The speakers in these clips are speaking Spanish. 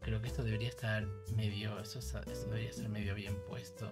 creo que esto debería estar medio, eso, debería estar medio bien puesto.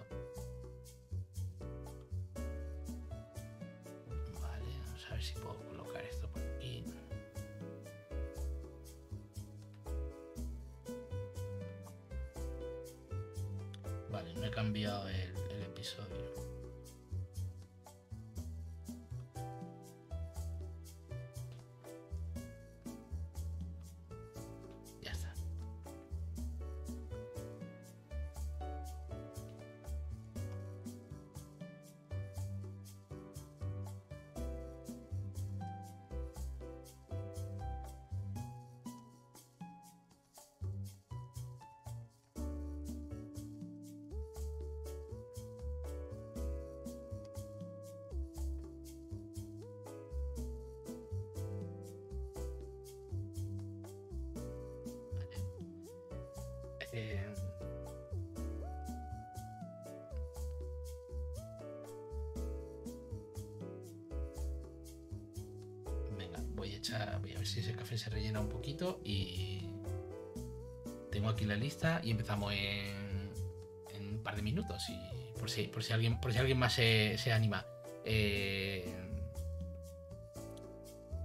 y empezamos en, un par de minutos. Y por si, por si alguien, por si alguien más se, anima. Eh,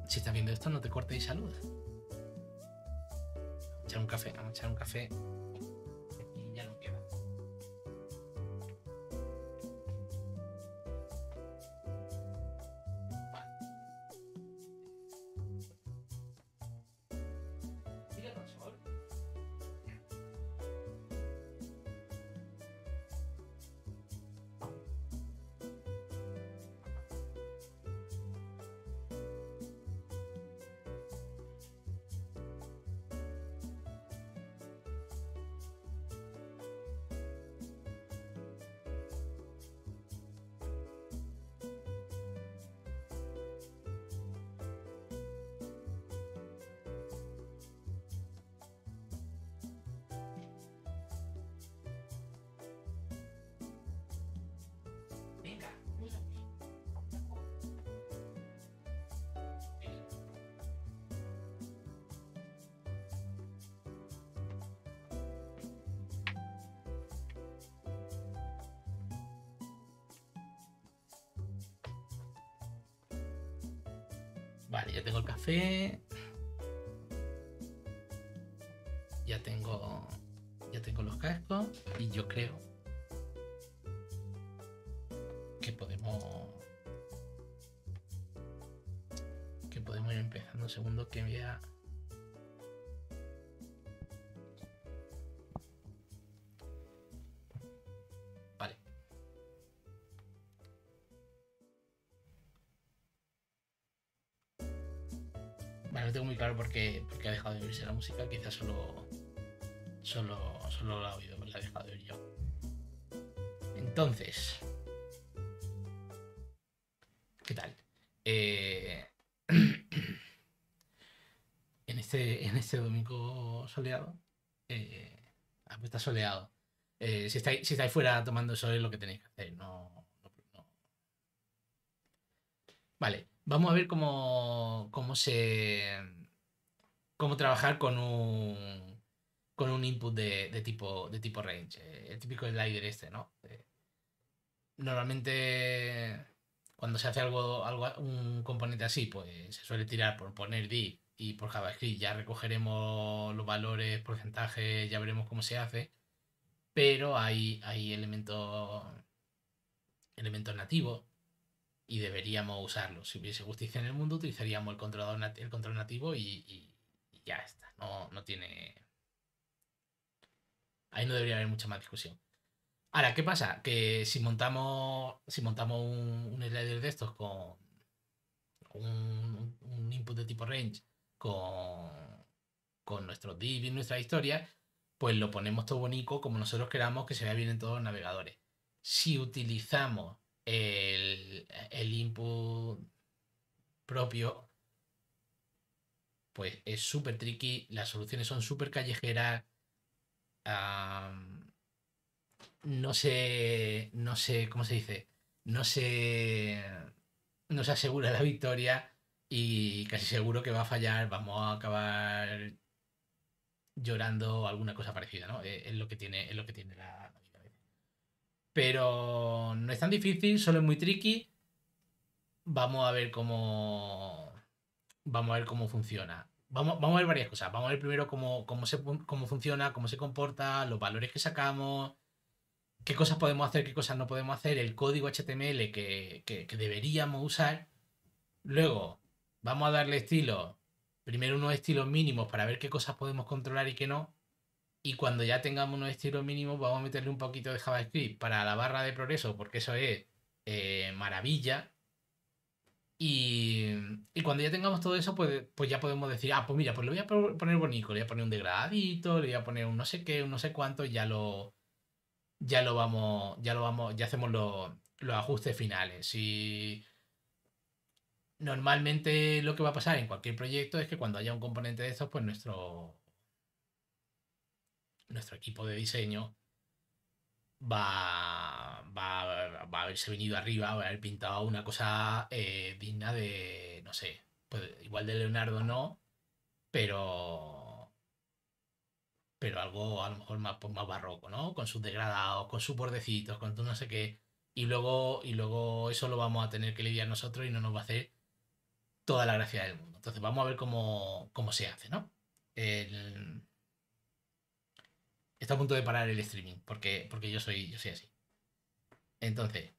si estás viendo esto, no te cortes y saluda. Vamos a echar un café, vamos a echar un café. no tengo muy claro por qué, ha dejado de oírse la música, quizás solo, solo, solo la, ha oído, la he dejado de oír yo. Entonces, ¿qué tal? Eh, en, este, en este domingo soleado, eh, está soleado. Eh, si, estáis, si estáis fuera tomando sol es lo que tenéis que hacer, no. Vale, Vamos a ver cómo, se. cómo trabajar con un. con un input de, tipo, de tipo range. Eh, el típico slider este, ¿no? Normalmente cuando se hace algo, algo un componente así, pues se suele tirar por poner div y por JavaScript. Ya recogeremos los valores, porcentajes, ya veremos cómo se hace. Pero hay, hay elementos, elementos nativos y deberíamos usarlo. Si hubiese justicia en el mundo, utilizaríamos el, controlador control nativo y, ya está. No, tiene. Ahí no debería haber mucha más discusión. Ahora, ¿qué pasa? Que si montamos, si montamos un, slider de estos con un, input de tipo range con, con nuestro div y nuestra historia, pues lo ponemos todo bonito como nosotros queramos que se vea bien en todos los navegadores. Si utilizamos el, input propio, pues es súper tricky, las soluciones son súper callejeras. no sé, no sé, ¿cómo se dice? No se, no se asegura la victoria y casi seguro que va a fallar, vamos a acabar llorando alguna cosa parecida, ¿no? Eh, es lo que tiene, es lo que tiene la, pero no es tan difícil, solo es muy tricky. Vamos a ver cómo. Vamos a ver cómo funciona. Vamos, vamos a ver varias cosas. Vamos a ver primero cómo, cómo, funciona, cómo se comporta, los valores que sacamos, qué cosas podemos hacer, qué cosas no podemos hacer, el código HTML que, deberíamos usar. Luego, vamos a darle estilo. Primero unos estilos mínimos para ver qué cosas podemos controlar y qué no y cuando ya tengamos un estilo mínimo vamos a meterle un poquito de JavaScript para la barra de progreso, porque eso es eh, maravilla. Y, cuando ya tengamos todo eso, pues, pues ya podemos decir, ah, pues mira, pues le voy a poner bonito, le voy a poner un degradadito, le voy a poner un no sé qué, un no sé cuánto, y ya lo, ya lo vamos, ya lo vamos, ya hacemos los ajustes finales. normalmente lo que va a pasar en cualquier proyecto es que cuando haya un componente de estos, pues nuestro nuestro equipo de diseño va, va, a haberse venido arriba, va a haber pintado una cosa eh, digna de, no sé, pues, igual de Leonardo no, pero pero algo a lo mejor más, pues, barroco, ¿no? Con sus degradados, con sus bordecitos, con todo no sé qué. Y luego, y luego eso lo vamos a tener que lidiar nosotros y no nos va a hacer toda la gracia del mundo. Entonces vamos a ver cómo, cómo se hace, ¿no? El, está a punto de parar el streaming, porque, porque yo, soy, yo soy así. Entonces,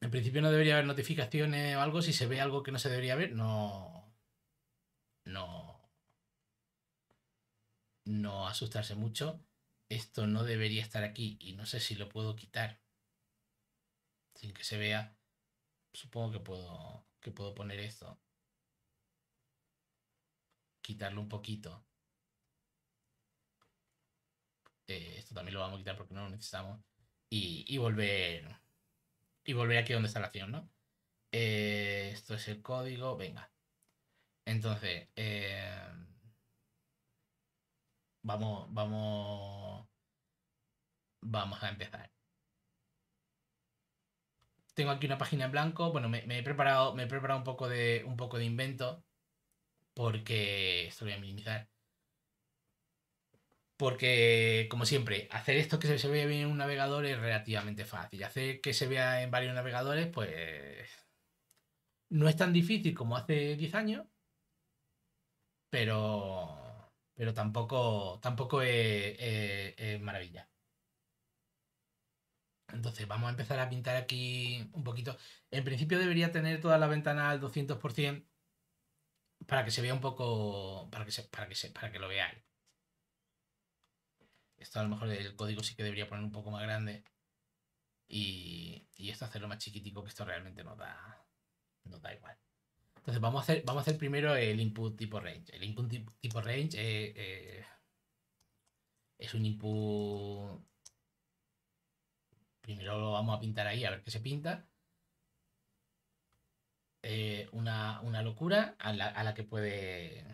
en principio no debería haber notificaciones o algo. Si se ve algo que no se debería ver, no. No. No asustarse mucho. Esto no debería estar aquí y no sé si lo puedo quitar sin que se vea. Supongo que puedo, que puedo poner esto. Quitarlo un poquito. Eh, esto también lo vamos a quitar porque no lo necesitamos, y, volver y volver aquí donde está la acción, ¿no? Eh, esto es el código, venga. Entonces, eh, vamos, vamos, vamos a empezar. Tengo aquí una página en blanco. Bueno, me, he preparado, me un poco de un poco de invento porque esto lo voy a minimizar porque, como siempre, hacer esto que se vea bien en un navegador es relativamente fácil. Hacer que se vea en varios navegadores, pues no es tan difícil como hace 10 años, pero, pero tampoco, tampoco es, maravilla. Entonces vamos a empezar a pintar aquí un poquito. En principio debería tener toda la ventana al 200% para que se vea un poco, para que, para que, para que lo veáis. Esto a lo mejor el código sí que debería poner un poco más grande. Y, esto hacerlo más chiquitico, que esto realmente no da, no da igual. Entonces vamos a, hacer, vamos a hacer primero el input tipo range. El input tipo, range eh, eh, es un input... Primero lo vamos a pintar ahí, a ver qué se pinta. Eh, una, locura a la que puede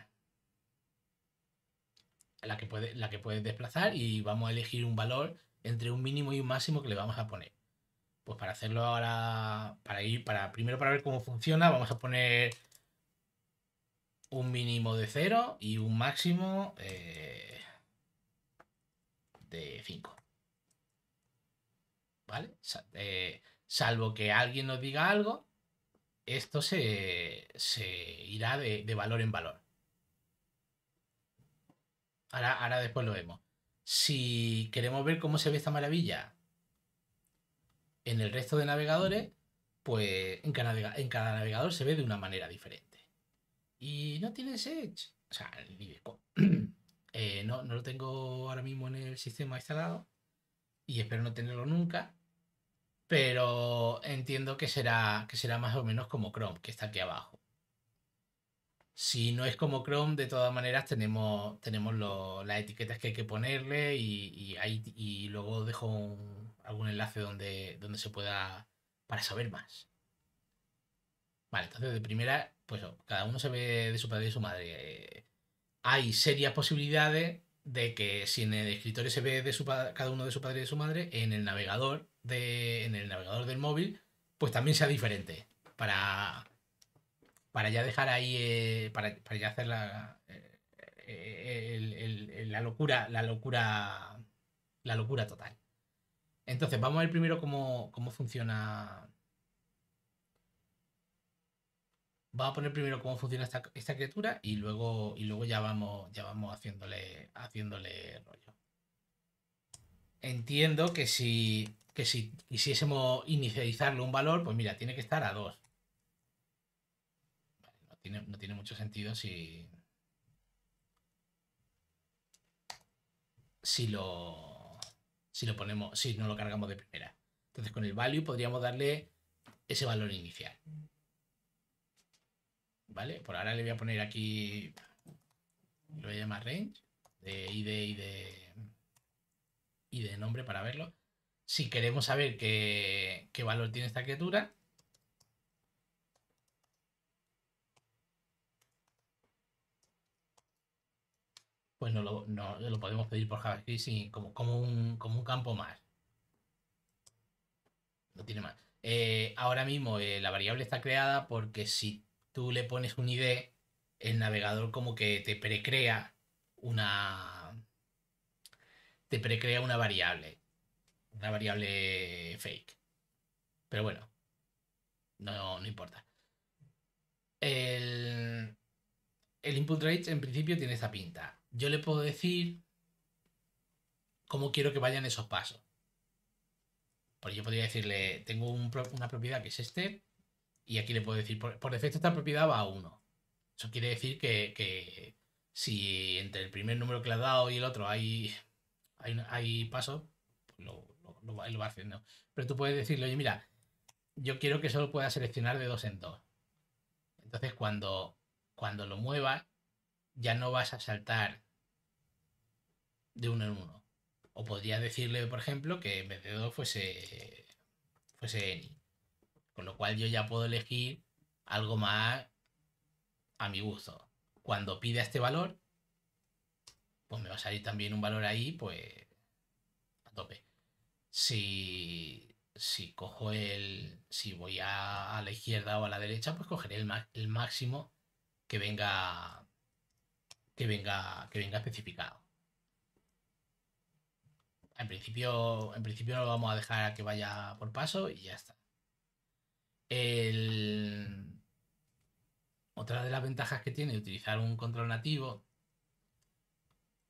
la que, puede, la que puedes desplazar y vamos a elegir un valor entre un mínimo y un máximo que le vamos a poner. Pues para hacerlo ahora, para ir, para primero para ver cómo funciona, vamos a poner un mínimo de 0 y un máximo eh, de 5. ¿Vale? Eh, salvo que alguien nos diga algo, esto se, irá de valor en valor. Ahora, después lo vemos. Si queremos ver cómo se ve esta maravilla en el resto de navegadores, pues en cada, en cada navegador se ve de una manera diferente. Y no tienes Edge. O sea, eh, no, no lo tengo ahora mismo en el sistema instalado y espero no tenerlo nunca. Pero entiendo que será, que será más o menos como Chrome, que está aquí abajo. Si no es como Chrome, de todas maneras tenemos, tenemos las etiquetas que hay que ponerle y, luego dejo algún enlace donde, donde se pueda para saber más. Vale, entonces de primera, pues cada uno se ve de su padre y de su madre. Eh, hay serias posibilidades de que si en el escritorio se ve de su cada uno de su padre y de su madre, en el navegador de, en el navegador del móvil, pues también sea diferente. Para, para ya dejar ahí, eh, para, ya hacer eh, eh, la, locura, la locura, la locura total. Entonces, vamos a ver primero cómo, cómo funciona. Vamos a poner primero cómo funciona esta, criatura y luego, y luego ya vamos, ya vamos haciéndole, haciéndole rollo. Entiendo que si, que si quisiésemos inicializarle un valor, pues mira, tiene que estar a 2 no tiene mucho sentido si. Si lo. Si lo ponemos. Si no lo cargamos de primera. Entonces con el value podríamos darle ese valor inicial. ¿Vale? Por ahora le voy a poner aquí. Lo voy a llamar range. De ID y de. Y de nombre para verlo. Si queremos saber qué, qué valor tiene esta criatura, pues no lo, podemos pedir por JavaScript como, como, un, como un campo más. No tiene más. Eh, ahora mismo eh, la variable está creada porque si tú le pones un ID, el navegador como que te precrea una. Te precrea una variable. Una variable fake. Pero bueno. No, importa. El, el input rate en principio tiene esa pinta yo le puedo decir cómo quiero que vayan esos pasos. Porque yo podría decirle, tengo una propiedad que es este, y aquí le puedo decir, por, defecto esta propiedad va a 1. Eso quiere decir que, si entre el primer número que le ha dado y el otro hay, hay, pasos, pues lo, va, haciendo. Pero tú puedes decirle, oye, mira, yo quiero que solo pueda seleccionar de dos en dos. Entonces, cuando, cuando lo muevas, ya no vas a saltar de uno en uno. O podría decirle, por ejemplo, que en vez de dos fuese, fuese N Con lo cual yo ya puedo elegir algo más a mi gusto. Cuando pida este valor, pues me va a salir también un valor ahí, pues a tope. Si, si cojo el. Si voy a, la izquierda o a la derecha, pues cogeré el, el máximo que venga. Que venga. Que venga especificado. En principio, en principio lo vamos a dejar a que vaya por paso y ya está. El... Otra de las ventajas que tiene utilizar un control nativo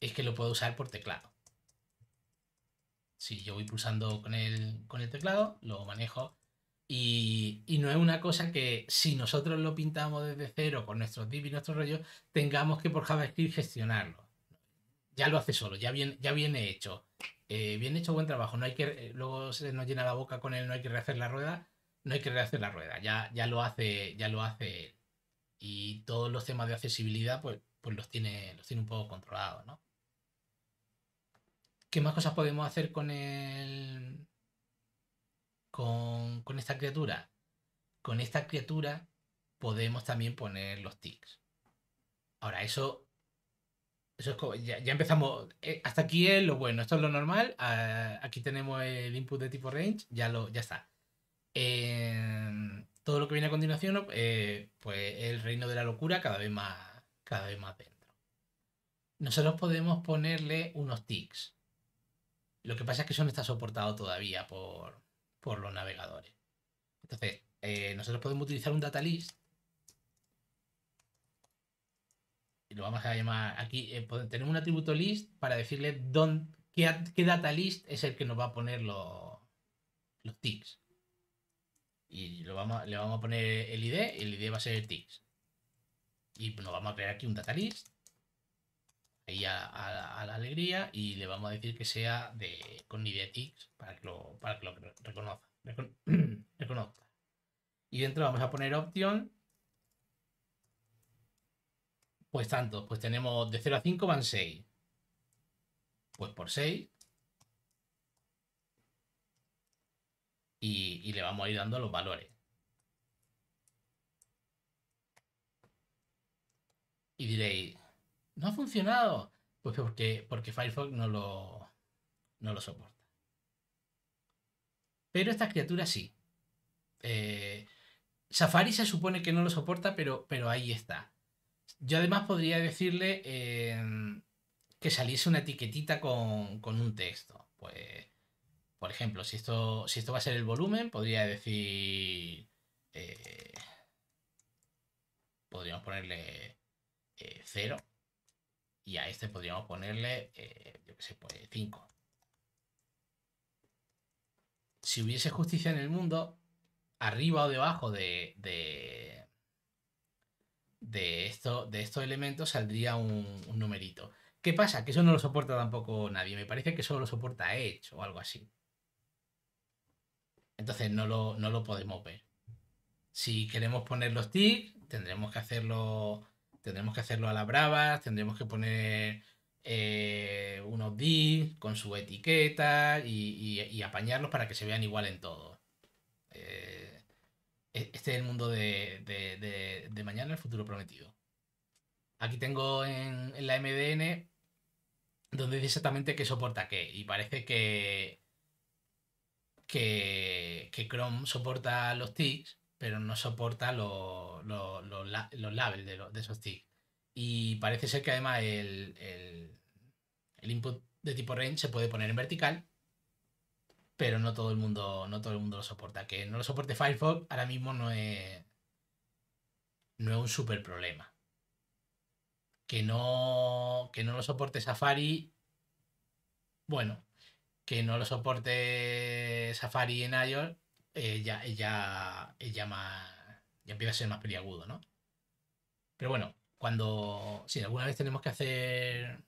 es que lo puedo usar por teclado. Si yo voy pulsando con el, con el teclado, lo manejo. Y, y, no es una cosa que si nosotros lo pintamos desde cero con nuestros div y nuestros rollos, tengamos que por JavaScript gestionarlo ya lo hace solo, ya viene, ya viene hecho. Eh, bien hecho, buen trabajo. No hay que, eh, luego se nos llena la boca con él, no hay que rehacer la rueda, no hay que rehacer la rueda, ya, ya lo hace, ya lo hace él. Y todos los temas de accesibilidad, pues, pues los tiene, los tiene un poco controlados, ¿no? ¿Qué más cosas podemos hacer con él? con, con esta criatura? Con esta criatura podemos también poner los tics. Ahora, eso ya, empezamos. Eh, hasta aquí es lo bueno, esto es lo normal. Ah, aquí tenemos el input de tipo range, ya, lo, ya está. Em, todo lo que viene a continuación, eh, pues el reino de la locura cada vez más, cada vez más dentro. Nosotros podemos ponerle unos tics. Lo que pasa es que eso no está soportado todavía por, por los navegadores. Entonces, eh, nosotros podemos utilizar un data list lo vamos a llamar aquí, eh, tenemos un atributo list para decirle dónde, qué, data list es el que nos va a poner los tics. Y lo vamos, le vamos a poner el ID, el ID va a ser tics. Y pues nos vamos a crear aquí un data list, ahí a, la alegría, y le vamos a decir que sea de, con ID tics para que lo, para que lo reconozca. reconozca. Y dentro vamos a poner option pues tanto, pues tenemos de 0 a 5 van 6. Pues por 6. Y, le vamos a ir dando los valores. Y diréis, no ha funcionado. Pues porque, porque Firefox no lo, no lo soporta. Pero esta criatura sí. Eh, Safari se supone que no lo soporta, pero, pero ahí está. Yo además podría decirle em, que saliese una etiquetita con, un texto. Pues, por ejemplo, si esto, si esto va a ser el volumen, podría decir. Eh, podríamos ponerle eh, cero. y a este podríamos ponerle, 5. Eh, pues, si hubiese justicia en el mundo, arriba o debajo de, de, esto, de estos elementos saldría un, numerito. ¿Qué pasa? Que eso no lo soporta tampoco nadie. Me parece que solo lo soporta Edge o algo así. Entonces no lo, no lo podemos ver. Si queremos poner los tics, tendremos que hacerlo. Tendremos que hacerlo a la brava, tendremos que poner eh, unos DIS con su etiqueta y, y, apañarlos para que se vean igual en todo. Eh, e-, este es el mundo de, mañana, el futuro prometido. Aquí tengo en, la MDN donde dice exactamente qué soporta qué. Y parece que, que, Chrome soporta los tics, pero no soporta los, labels de, de, esos tics. Y parece ser que además el, el input de tipo range se puede poner en vertical pero no todo el mundo, no todo el mundo lo soporta. Que no lo soporte Firefox ahora mismo no es, no es un super problema. Que no, no lo soporte Safari, bueno, que no lo soporte Safari en iOS, eh, ya, ya, ya, empieza a ser más peliagudo, ¿no? Pero bueno, cuando, si alguna vez tenemos que hacer,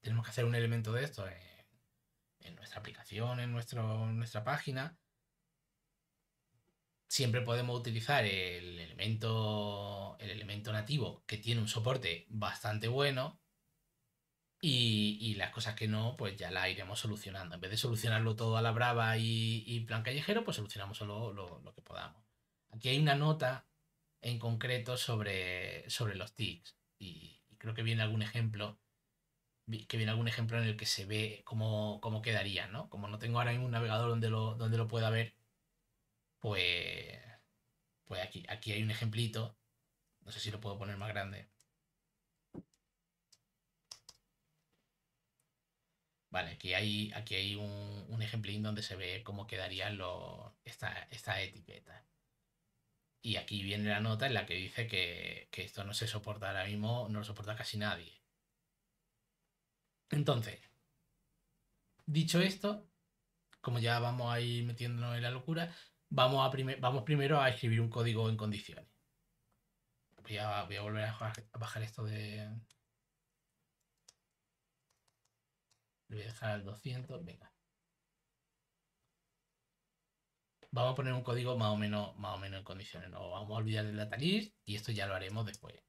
tenemos que hacer un elemento de esto, eh, en nuestra aplicación, en nuestro, nuestra página, siempre podemos utilizar el elemento, el elemento nativo que tiene un soporte bastante bueno y, las cosas que no, pues ya la iremos solucionando. En vez de solucionarlo todo a la brava y, plan callejero, pues solucionamos solo lo, que podamos. Aquí hay una nota en concreto sobre, sobre los tics y creo que viene algún ejemplo que viene algún ejemplo en el que se ve cómo, cómo quedaría, ¿no? Como no tengo ahora mismo un navegador donde lo, donde lo pueda ver, pues, pues aquí, aquí hay un ejemplito. No sé si lo puedo poner más grande. Vale, aquí hay, aquí hay un, un ejemplín donde se ve cómo quedaría lo esta, esta etiqueta. Y aquí viene la nota en la que dice que, que, esto no se soporta ahora mismo, no lo soporta casi nadie. Entonces, dicho esto, como ya vamos a ir metiéndonos en la locura, vamos, a vamos primero a escribir un código en condiciones. Voy a, volver a bajar esto de... Le voy a dejar al 200, venga. Vamos a poner un código más o menos, más o menos en condiciones. No vamos a olvidar el la y esto ya lo haremos después.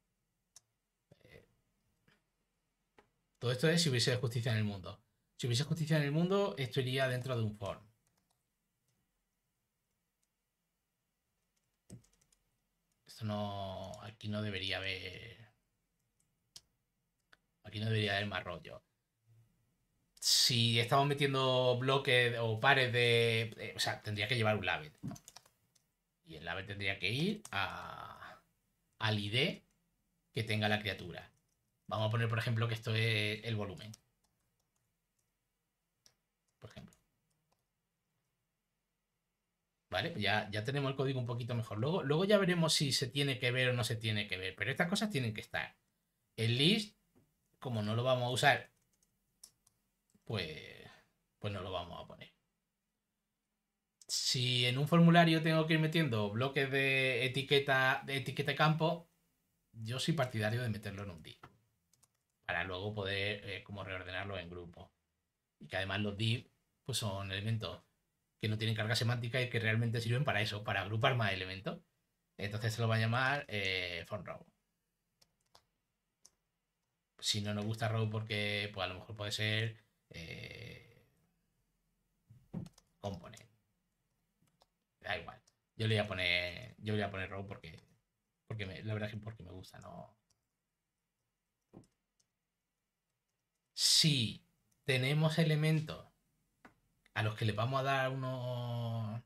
Todo esto es si hubiese justicia en el mundo. Si hubiese justicia en el mundo, esto iría dentro de un form. Esto no... Aquí no debería haber... Aquí no debería haber más rollo. Si estamos metiendo bloques o pares de... Eh, o sea, tendría que llevar un label. Y el label tendría que ir al ID que tenga la criatura. Vamos a poner, por ejemplo, que esto es el volumen. Por ejemplo. ¿Vale? Ya, ya tenemos el código un poquito mejor. Luego, luego ya veremos si se tiene que ver o no se tiene que ver. Pero estas cosas tienen que estar. El list, como no lo vamos a usar, pues, pues no lo vamos a poner. Si en un formulario tengo que ir metiendo bloques de etiqueta, de etiqueta campo, yo soy partidario de meterlo en un div para luego poder eh, como reordenarlo en grupos. Y que además los div pues son elementos que no tienen carga semántica y que realmente sirven para eso, para agrupar más elementos. Entonces se lo va a llamar eh, row. Si no nos gusta row porque pues a lo mejor puede ser eh, component. Da igual. Yo le voy a poner yo voy a poner row porque porque la verdad es que porque me gusta, no si tenemos elementos a los que le vamos a dar unos,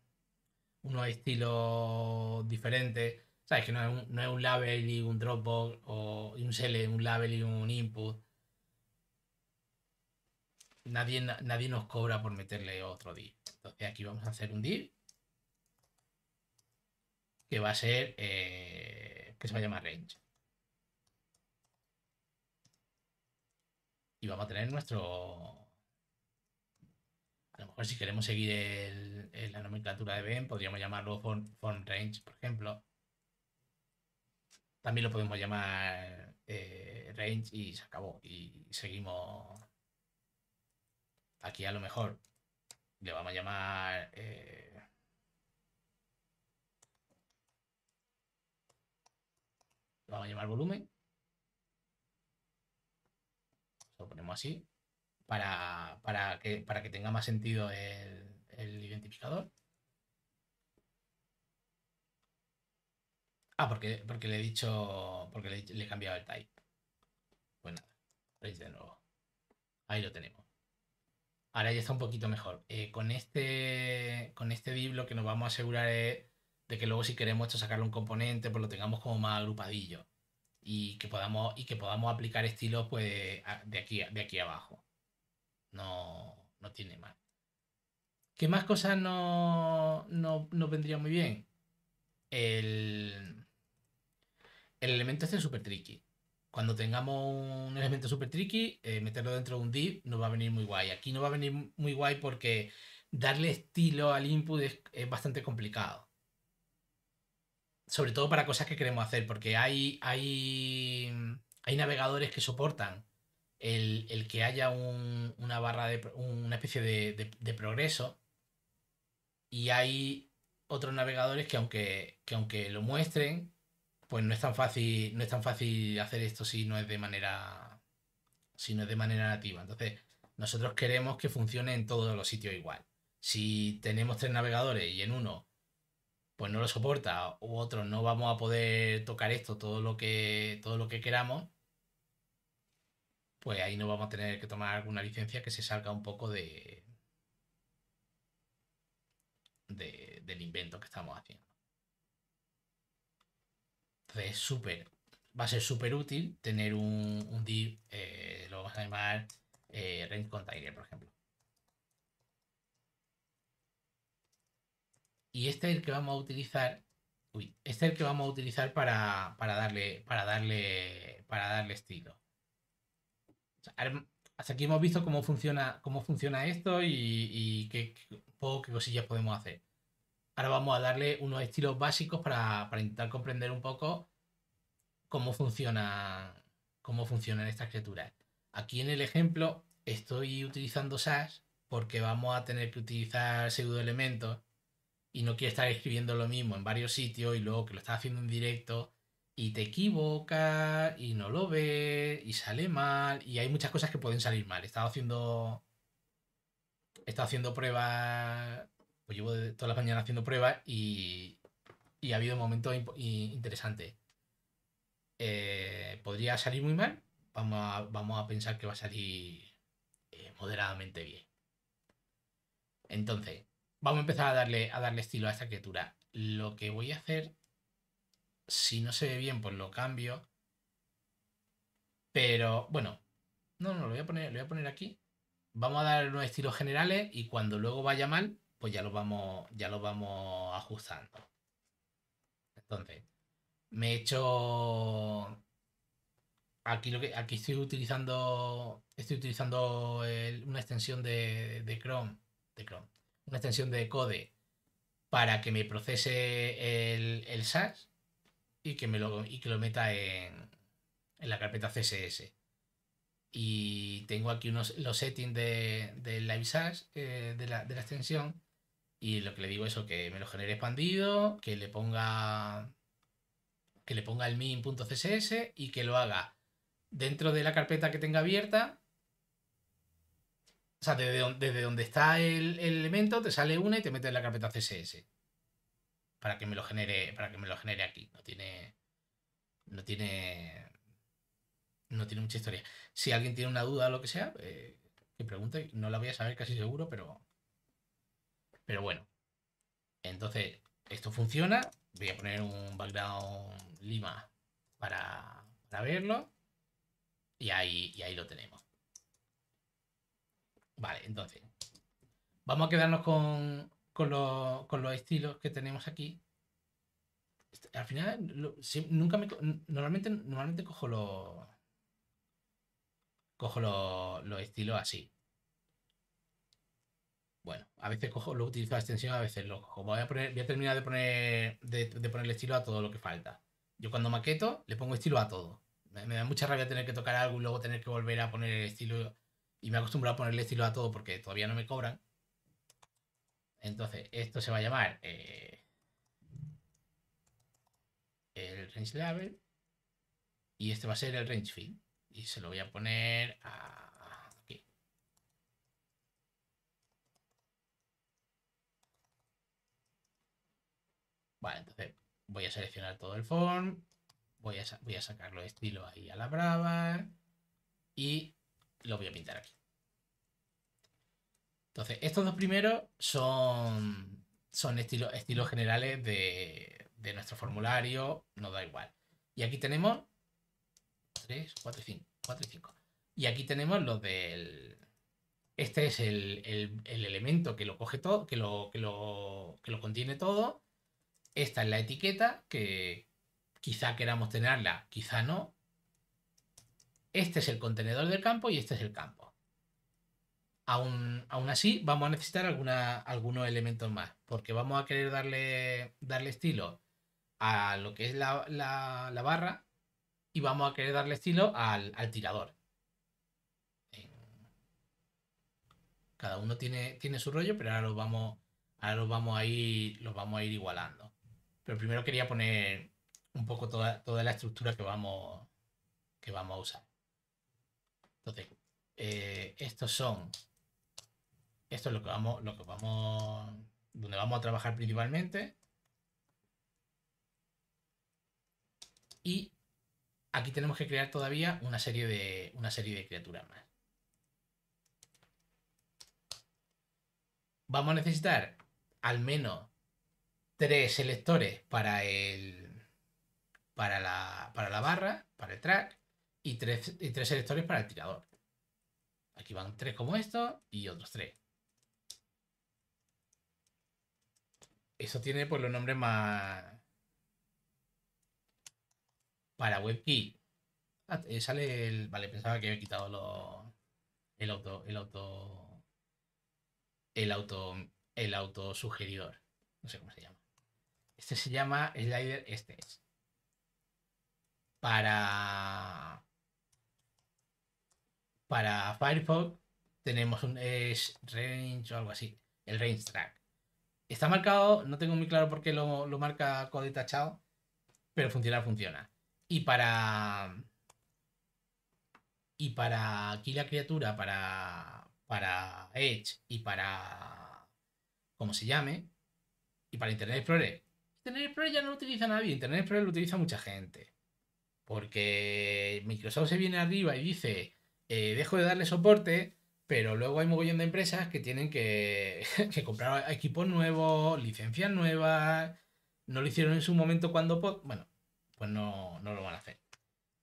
estilos diferentes, ¿sabes? Que no es, un, label y un Dropbox o un select, un label y un input. Nadie, nadie nos cobra por meterle otro div. Entonces aquí vamos a hacer un div que va a ser, eh, que se va a llamar range. y vamos a tener nuestro... A lo mejor si queremos seguir el, la nomenclatura de Ben, podríamos llamarlo font, range, por ejemplo. También lo podemos llamar eh, range y se acabó. Y seguimos... Aquí a lo mejor le vamos a llamar... Eh, vamos a llamar volumen lo ponemos así, para, para, que, para que tenga más sentido el, identificador. Ah, porque, porque le he dicho, porque le, he cambiado el type. Pues nada, de nuevo. Ahí lo tenemos. Ahora ya está un poquito mejor. Eh, con este con este div lo que nos vamos a asegurar es de que luego si queremos sacarle un componente, pues lo tengamos como más agrupadillo y que podamos, y que podamos aplicar estilo, pues, de, aquí, de aquí abajo. No, no tiene más. ¿Qué más cosas no, no, vendría muy bien? El, el elemento este es súper tricky. Cuando tengamos un elemento súper tricky, eh, meterlo dentro de un div nos va a venir muy guay. Aquí no va a venir muy guay porque darle estilo al input es bastante complicado sobre todo para cosas que queremos hacer, porque hay, hay, hay navegadores que soportan el, que haya un, una barra de una especie de, progreso y hay otros navegadores que aunque, aunque lo muestren, pues no es tan fácil, no es tan fácil hacer esto si no es de manera si no es de manera nativa. Entonces, nosotros queremos que funcione en todos los sitios igual. Si tenemos tres navegadores y en uno pues no lo soporta, u otro no vamos a poder tocar esto todo lo que, todo lo que queramos, pues ahí no vamos a tener que tomar alguna licencia que se salga un poco de, del invento que estamos haciendo. Entonces, súper, va a ser súper útil tener un, un div, eh, lo vamos a llamar eh, por ejemplo. Y este es el que vamos a utilizar. Uy, este es el que vamos a utilizar para, darle. Para darle. Para darle estilo. hasta aquí hemos visto cómo funciona, cómo funciona esto y, qué, cosillas podemos hacer. Ahora vamos a darle unos estilos básicos para, intentar comprender un poco cómo funciona cómo funcionan estas criaturas. Aquí en el ejemplo estoy utilizando SAS porque vamos a tener que utilizar pseudoelementos y no quiere estar escribiendo lo mismo en varios sitios y luego que lo estás haciendo en directo y te equivocas y no lo ves y sale mal y hay muchas cosas que pueden salir mal. He estado haciendo, he estado haciendo pruebas, pues llevo todas las mañanas haciendo pruebas y, y ha habido momentos interesantes. Eh, podría salir muy mal, vamos a, vamos a pensar que va a salir eh, moderadamente bien. Entonces, Vamos a empezar a darle, a darle estilo a esta criatura. Lo que voy a hacer, si no se ve bien, pues lo cambio. Pero, bueno, no, no, lo voy a poner, voy a poner aquí. Vamos a dar unos estilos generales y cuando luego vaya mal, pues ya lo vamos, ya lo vamos ajustando. Entonces, me he hecho aquí lo que aquí estoy utilizando estoy utilizando una extensión de Chrome de Chrome una extensión de code para que me procese el, el SAS y que, me lo, y que lo meta en, la carpeta CSS. Y tengo aquí unos, los settings de, Live SAS, eh, de, la, de la extensión. Y lo que le digo es que me lo genere expandido, que le ponga que le ponga el min.css y que lo haga dentro de la carpeta que tenga abierta o sea, desde, donde está el, elemento, te sale una y te metes en la carpeta CSS. Para que me lo genere, para que me lo genere aquí. No tiene. No tiene. No tiene mucha historia. Si alguien tiene una duda o lo que sea, eh, que pregunte. No la voy a saber casi seguro, pero. Pero bueno. Entonces, esto funciona. Voy a poner un background lima para, verlo. Y ahí, y ahí lo tenemos. Vale, entonces, vamos a quedarnos con, los, estilos que tenemos aquí. Al final, nunca me. Normalmente, normalmente cojo los. Cojo los, estilos así. Bueno, a veces cojo, lo utilizo a extensión, a veces lo cojo. Voy a, terminar de poner, de, ponerle estilo a todo lo que falta. Yo cuando maqueto, le pongo estilo a todo. Me, me da mucha rabia tener que tocar algo y luego tener que volver a poner el estilo y me he acostumbrado a ponerle estilo a todo porque todavía no me cobran. Entonces, esto se va a llamar eh, el range level y este va a ser el range field. Y se lo voy a poner a aquí. Vale, entonces voy a seleccionar todo el form. Voy a, voy a sacarlo de estilo ahí a la brava. Y lo voy a pintar aquí. Entonces, estos dos primeros son, son estilos generales de, nuestro formulario, no da igual. Y aquí tenemos 3, 4, 5, 4 y 5. Y aquí tenemos los del... Este es el, elemento que lo coge todo, que lo, que lo, que lo contiene todo. Esta es la etiqueta que quizá queramos tenerla, quizá no este es el contenedor del campo y este es el campo. Aún, aún así, vamos a necesitar algunos elementos más, porque vamos a querer darle, darle estilo a lo que es la, barra y vamos a querer darle estilo al, tirador. Cada uno tiene, tiene su rollo, pero ahora los vamos, vamos, a, ir, los vamos a ir igualando. Pero primero quería poner un poco toda, toda la estructura que vamos, que vamos a usar. Entonces, eh, estos son, esto es lo que vamos, lo que vamos, donde vamos a trabajar principalmente. Y aquí tenemos que crear todavía una serie de, una serie de criaturas más. Vamos a necesitar al menos tres selectores para el para para la barra, para el track y tres, selectores para el tirador. Aquí van tres como esto y otros tres. Eso tiene pues los nombres más... Para WebKey. Ah, eh, sale el... Vale, pensaba que había quitado lo... El auto... El auto... El auto... El auto sugeridor. No sé cómo se llama. Este se llama Slider este. Para... Para Firefox tenemos un es range o algo así, el range track. Está marcado, no tengo muy claro por qué lo, lo marca código tachado, pero funciona, funciona. Y para y para aquí la criatura, para, para Edge y para como se llame, y para Internet Explorer. Internet Explorer ya no lo utiliza nadie, Internet Explorer lo utiliza mucha gente. Porque Microsoft se viene arriba y dice, eh, dejo de darle soporte, pero luego hay mogollón de empresas que tienen que, comprar equipos nuevos, licencias nuevas, no lo hicieron en su momento cuando, bueno, pues no, lo van a hacer.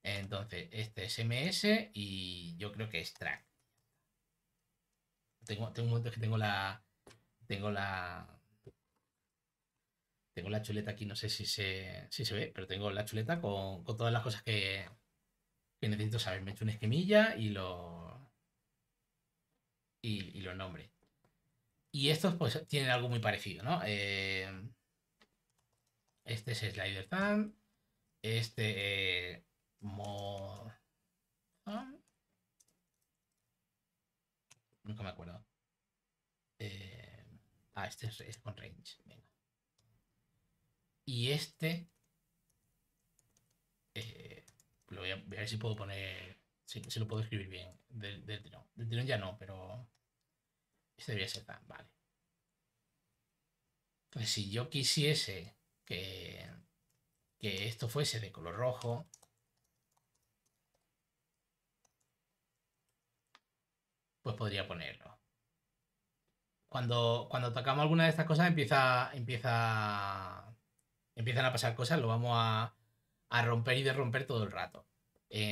Entonces, este es MS y yo creo que es track. Tengo, tengo un momento que tengo la. Tengo la. Tengo la chuleta aquí, no sé si se, ve, pero tengo la chuleta con, con todas las cosas que, que necesito saber. Me echo esquemilla y lo. Y, y lo nombre. Y estos, pues, tienen algo muy parecido, ¿no? Eh, este es Slider Thumb. Este. Eh... Nunca me acuerdo. Eh... Ah, este es, con range. Y este a ver si puedo poner. Si, lo puedo escribir bien. Del, tirón. Del tirón ya no, pero. Este debería ser tan, vale. Entonces, si yo quisiese que, que esto fuese de color rojo, pues podría ponerlo. Cuando, cuando tocamos alguna de estas cosas empieza, empieza, empiezan a pasar cosas, lo vamos a, a romper y derromper todo el rato. Si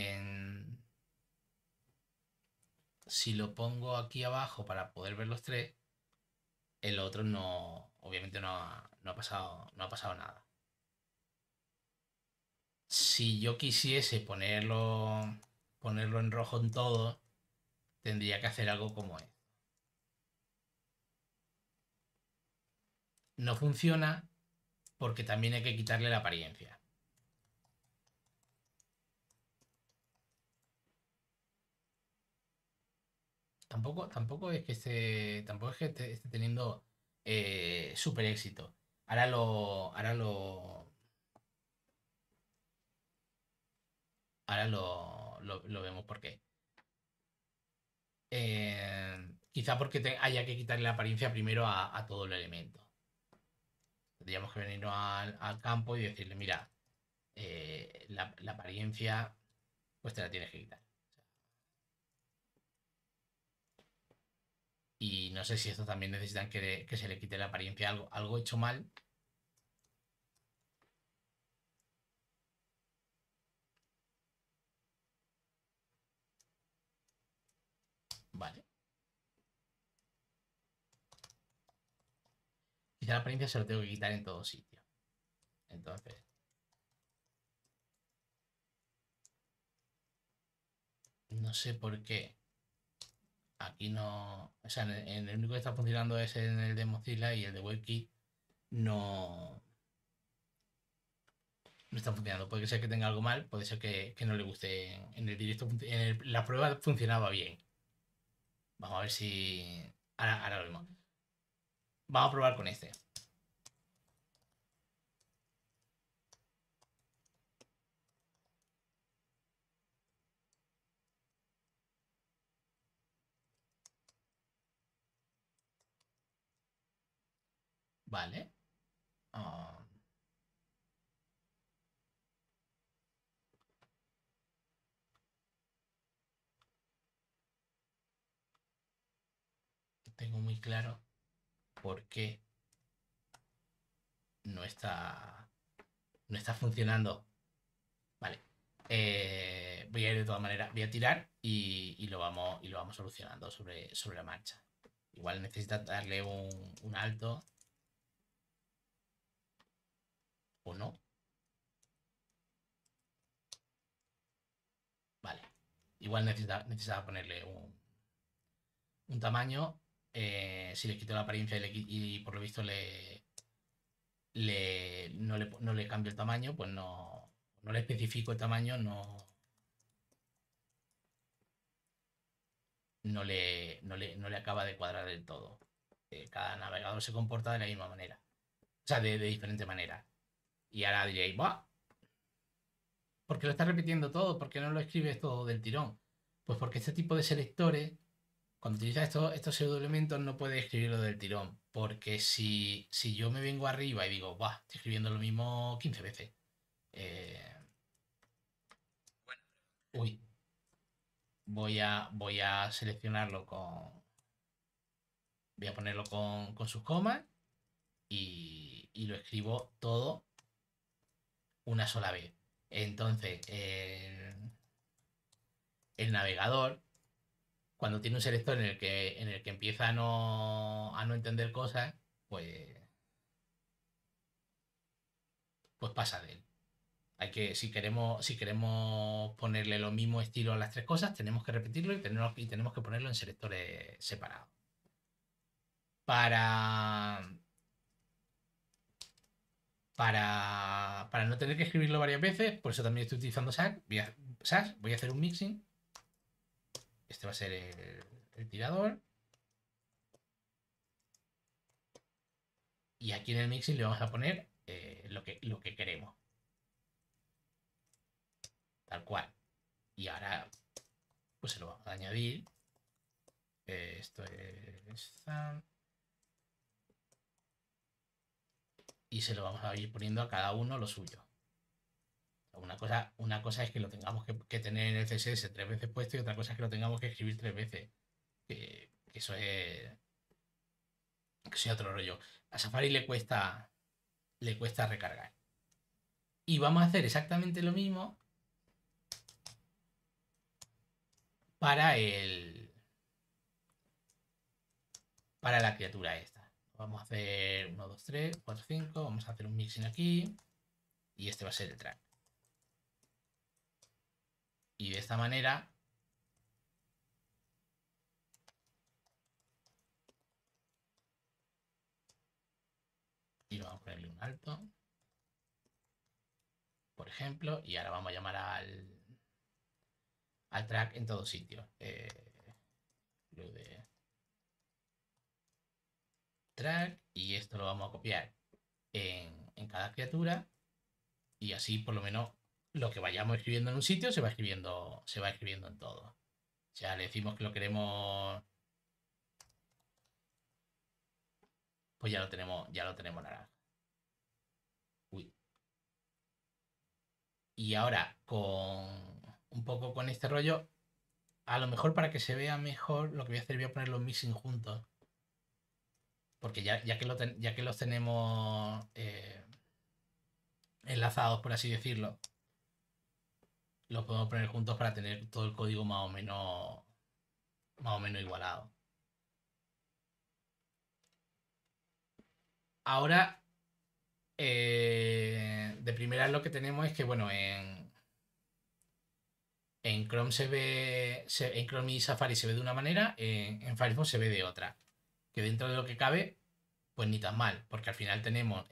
lo pongo aquí abajo para poder ver los tres, el otro no, obviamente no ha, pasado, no ha pasado nada. Si yo quisiese ponerlo, ponerlo en rojo en todo, tendría que hacer algo como esto. No funciona porque también hay que quitarle la apariencia. tampoco, es que esté, tampoco esté, teniendo eh, súper éxito. Ahora lo, ahora lo, ahora lo, vemos por qué. Eh, quizá porque haya que quitarle la apariencia primero a, todo el elemento. Tendríamos que venir al, campo y decirle, mira, eh, la, la apariencia, pues te la tienes que quitar. Y no sé si esto también necesita que, se le quite la apariencia algo, algo hecho mal. Vale. Quizá la apariencia se lo tengo que quitar en todo sitio. Entonces. No sé por qué aquí no, o sea, en el, único que está funcionando es en el de Mozilla y el de WebKit no, no está funcionando. Puede ser que tenga algo mal, puede ser que, no le guste. En el directo, en la prueba funcionaba bien. Vamos a ver si. Ahora, ahora lo vemos. Vamos a probar con este. Vale. Ah. Tengo muy claro por qué no está, no está funcionando. Vale. Eh, voy a ir de todas maneras, voy a tirar y, lo, vamos, y lo vamos solucionando sobre, sobre la marcha. Igual necesita darle un, un alto ¿O no? Vale. Igual necesitaba, ponerle un, un tamaño. Eh, si le quito la apariencia y, por lo visto le, le, no, le, no le cambio el tamaño, pues no, no le especifico el tamaño, no, no le, no le, no le acaba de cuadrar del todo. Eh, cada navegador se comporta de la misma manera, o sea, de, de diferente manera. Y ahora diréis, ¡buah! ¿Por qué lo está repitiendo todo? ¿Por qué no lo escribes todo del tirón? Pues porque este tipo de selectores, cuando utilizas estos, estos elementos no puede escribirlo del tirón. Porque si, yo me vengo arriba y digo, ¡buah! Estoy escribiendo lo mismo 15 veces. Eh, uy. Voy a, voy a seleccionarlo con, voy a ponerlo con, con sus comas y, y, lo escribo todo una sola vez. Entonces, el navegador, cuando tiene un selector en el que, en el que empieza a no, a entender cosas, pues, pues pasa de él. Hay que, si queremos, si queremos ponerle lo mismo estilo a las tres cosas, tenemos que repetirlo y tenemos, y tenemos que ponerlo en selectores separados. Para, para, no tener que escribirlo varias veces. Por eso también estoy utilizando SAS. Voy a, voy a hacer un mixing. Este va a ser el, tirador. Y aquí en el mixing le vamos a poner eh, lo, que, lo que queremos. Tal cual. Y ahora pues se lo vamos a añadir. esto es... y se lo vamos a ir poniendo a cada uno lo suyo. Una cosa, una cosa es que lo tengamos que, tener en el CSS tres veces puesto y otra cosa es que lo tengamos que escribir tres veces. Que, eso es. Que sea otro rollo. A Safari le cuesta. Le cuesta recargar. Y vamos a hacer exactamente lo mismo para el. Para la criatura esta. Vamos a hacer 1, 2, 3, 4, 5. Vamos a hacer un mixing aquí. Y este va a ser el track. Y de esta manera... Y vamos a ponerle un alto. Por ejemplo. Y ahora vamos a llamar al, al track en todo sitio. Eh, lo de y esto lo vamos a copiar en, cada criatura y así por lo menos lo que vayamos escribiendo en un sitio se va escribiendo, se va escribiendo en todo. O sea, le decimos que lo queremos. Pues ya lo tenemos, ya lo tenemos naranja. Y ahora, con un poco con este rollo, a lo mejor para que se vea mejor, lo que voy a hacer, voy a poner los missing juntos porque ya, ya, que, los tenemos eh, enlazados, por así decirlo, los podemos poner juntos para tener todo el código más o menos, más o menos igualado. Ahora, eh, de primera lo que tenemos es que, bueno, en, en Chrome se ve, en Chrome y Safari se ve de una manera, en Firefox se ve de otra que dentro de lo que cabe, pues ni tan mal, porque al final tenemos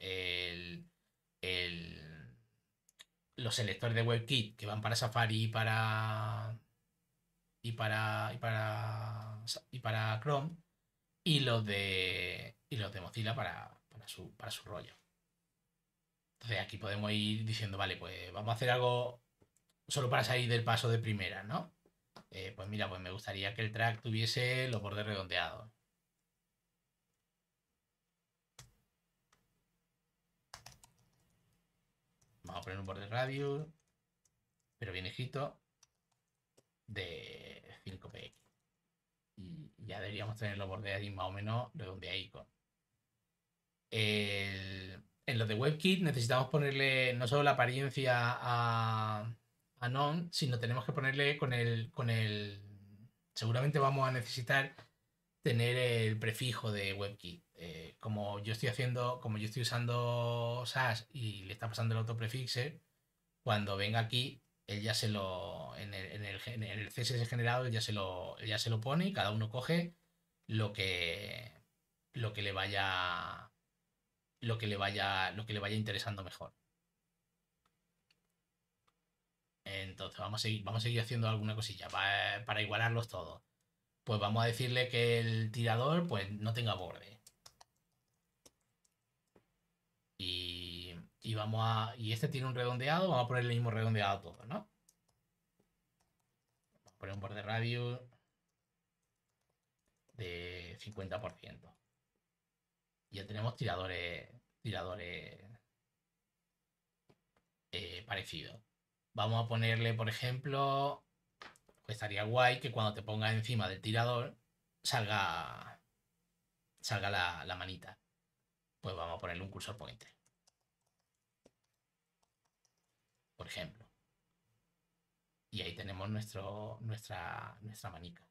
los selectores de WebKit que van para Safari y para, y para, y para, y para Chrome, y los de, y los de Mozilla para, para, su, para su rollo. Entonces aquí podemos ir diciendo, vale, pues vamos a hacer algo solo para salir del paso de primera, ¿no? Eh, pues mira, pues me gustaría que el track tuviese los bordes redondeados. Vamos a poner un borde radius, pero bien hijito, de 5px. Y ya deberíamos tener los bordes ahí más o menos redondeados. en los de WebKit necesitamos ponerle no solo la apariencia a, a non, sino tenemos que ponerle con el, con el... Seguramente vamos a necesitar tener el prefijo de WebKit. Eh, como yo estoy haciendo, como yo estoy usando SAS y le está pasando el autoprefixer, cuando venga aquí, se lo, en el, CSS generado, ya se lo, ya se lo pone y cada uno coge lo que, lo que le vaya, lo que le vaya, lo que le vaya interesando mejor. Entonces vamos a seguir, vamos a seguir haciendo alguna cosilla para, para igualarlos todos. Pues vamos a decirle que el tirador pues no tenga borde y, vamos a. Y este tiene un redondeado, vamos a poner el mismo redondeado a todo, ¿no? Vamos a poner un borde radio de 50%. Ya tenemos tiradores. Tiradores eh, parecidos. Vamos a ponerle, por ejemplo. Pues estaría guay que cuando te pongas encima del tirador salga. Salga la, la manita pues vamos a ponerle un cursor pointer. Por ejemplo. Y ahí tenemos nuestro, nuestra, nuestra manica.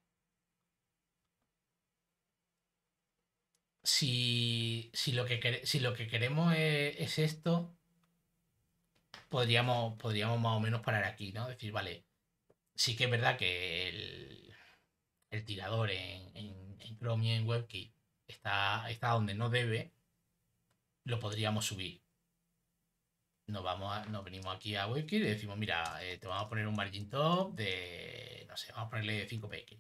Si, lo que, si, lo que, queremos es, esto, podríamos, podríamos más o menos parar aquí, ¿no? Decir, vale, sí que es verdad que el, tirador en, en, en Chrome y en WebKit está, está donde no debe, lo podríamos subir. Nos, vamos nos venimos aquí a wiki y decimos, mira, eh, te vamos a poner un margin top de, no sé, vamos a ponerle 5 px.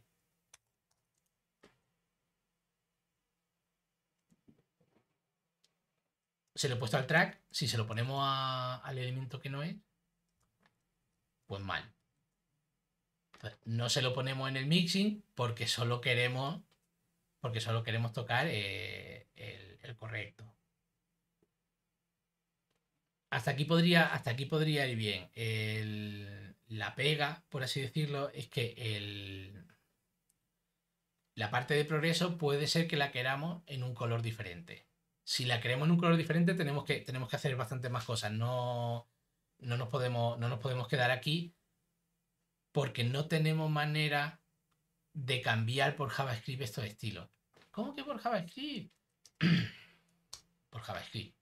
Se lo he puesto al track, si se lo ponemos al elemento que no es, pues mal. Pues no se lo ponemos en el mixing porque solo queremos, porque solo queremos tocar eh, el correcto hasta aquí podría, hasta aquí podría ir bien. la pega, por así decirlo, es que la parte de progreso puede ser que la queramos en un color diferente. Si la queremos en un color diferente, tenemos que, tenemos que hacer bastante más cosas. No, no, nos podemos, no nos podemos quedar aquí porque no tenemos manera de cambiar por JavaScript estos estilos. ¿Cómo que por JavaScript? por JavaScript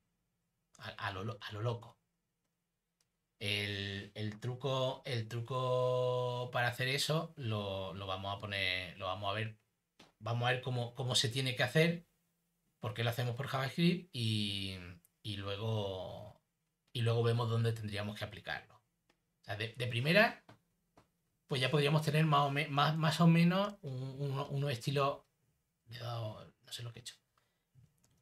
a, lo, loco. El, truco, el truco para hacer eso lo, vamos a poner, lo vamos a ver, vamos a ver cómo, se tiene que hacer, porque lo hacemos por JavaScript y, luego, y luego vemos dónde tendríamos que aplicarlo. de, primera, pues ya podríamos tener más o, más, o menos unos un, estilos. No sé lo que he hecho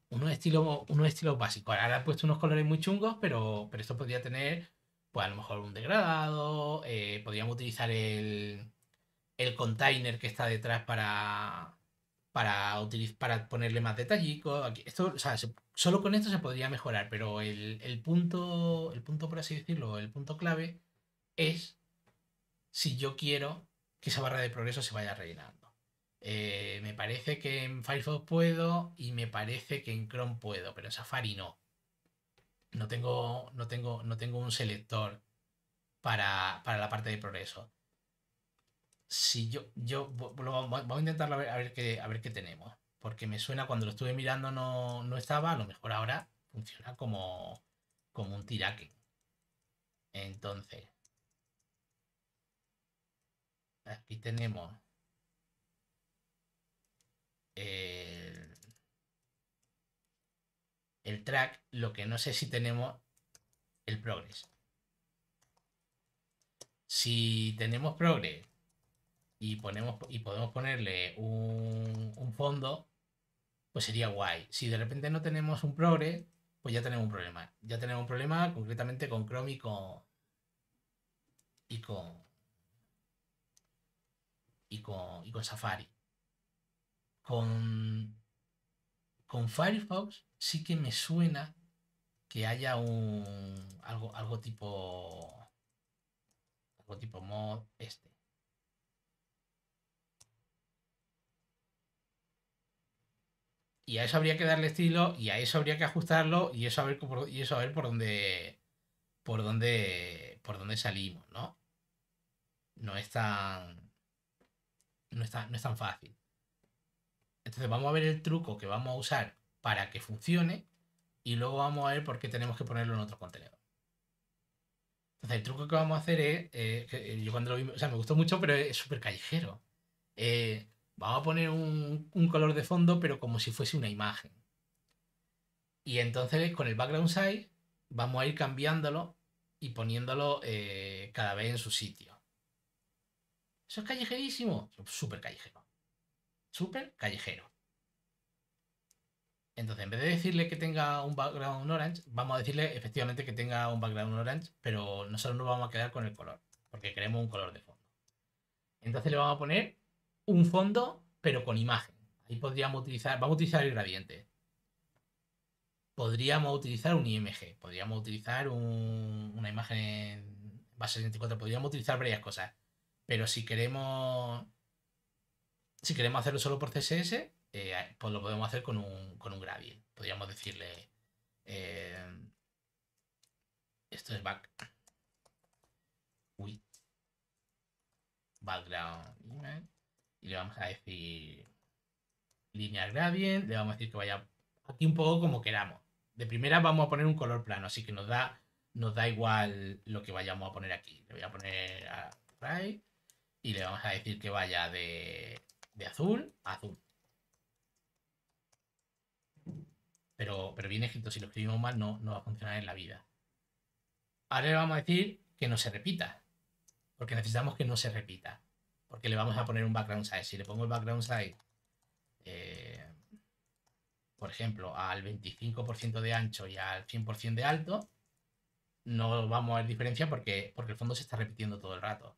unos estilos, estilo básicos. Ahora he puesto unos colores muy chungos, pero, esto podría tener, pues a lo mejor un degradado, eh, podríamos utilizar el, container que está detrás para, para, utilizar, para ponerle más detallico. esto, solo con esto se podría mejorar, pero el, el, punto, el punto, por así decirlo, el punto clave es si yo quiero que esa barra de progreso se vaya rellenando. Eh, me parece que en Firefox puedo y me parece que en Chrome puedo, pero en Safari no. No tengo, no tengo, no tengo un selector para, la parte de progreso. Si yo, yo vamos a intentarlo a ver, qué, tenemos. Porque me suena cuando lo estuve mirando no, no estaba, a lo mejor ahora funciona como, como un tiraque. Entonces, aquí tenemos el, track, lo que no sé si tenemos el progress. Si tenemos progress y, ponemos, y podemos ponerle un, fondo, pues sería guay. Si de repente no tenemos un progress, pues ya tenemos un problema. Ya tenemos un problema concretamente con Chrome Y con, y con, y con Safari. Con, con Firefox sí que me suena que haya un algo, algo tipo algo tipo mod este. Y a eso habría que darle estilo y a eso habría que ajustarlo y eso a ver y eso a ver por dónde por dónde por dónde salimos, ¿no? no es tan, no es tan fácil. Entonces vamos a ver el truco que vamos a usar para que funcione y luego vamos a ver por qué tenemos que ponerlo en otro contenedor. Entonces el truco que vamos a hacer es, eh, eh, yo cuando lo vi, o sea, me gustó mucho, pero es súper callejero. Eh, vamos a poner un, color de fondo, pero como si fuese una imagen. Y entonces con el background size vamos a ir cambiándolo y poniéndolo cada vez en su sitio. Eso es callejerísimo, súper callejero súper callejero. Entonces, en vez de decirle que tenga un background orange, vamos a decirle efectivamente que tenga un background orange, pero nosotros nos vamos a quedar con el color, porque queremos un color de fondo. Entonces le vamos a poner un fondo, pero con imagen. Ahí podríamos utilizar, vamos a utilizar el gradiente. Podríamos utilizar un IMG, podríamos utilizar una imagen base 64, podríamos utilizar varias cosas. Pero si queremos si queremos hacerlo solo por CSS, eh, pues lo podemos hacer con un, con Gradient. Podríamos decirle, eh, esto es back. Uy. Background Y le vamos a decir línea gradient. Le vamos a decir que vaya aquí un poco como queramos. De primera vamos a poner un color plano, así que nos da, nos da igual lo que vayamos a poner aquí. Le voy a poner a right y le vamos a decir que vaya de de azul a azul. Pero, pero bien escrito, si lo escribimos mal no, va a funcionar en la vida. Ahora le vamos a decir que no se repita, porque necesitamos que no se repita, porque le vamos a poner un background size. Si le pongo el background size, eh, por ejemplo, al 25% de ancho y al 100% de alto, no vamos a ver diferencia porque, porque el fondo se está repitiendo todo el rato.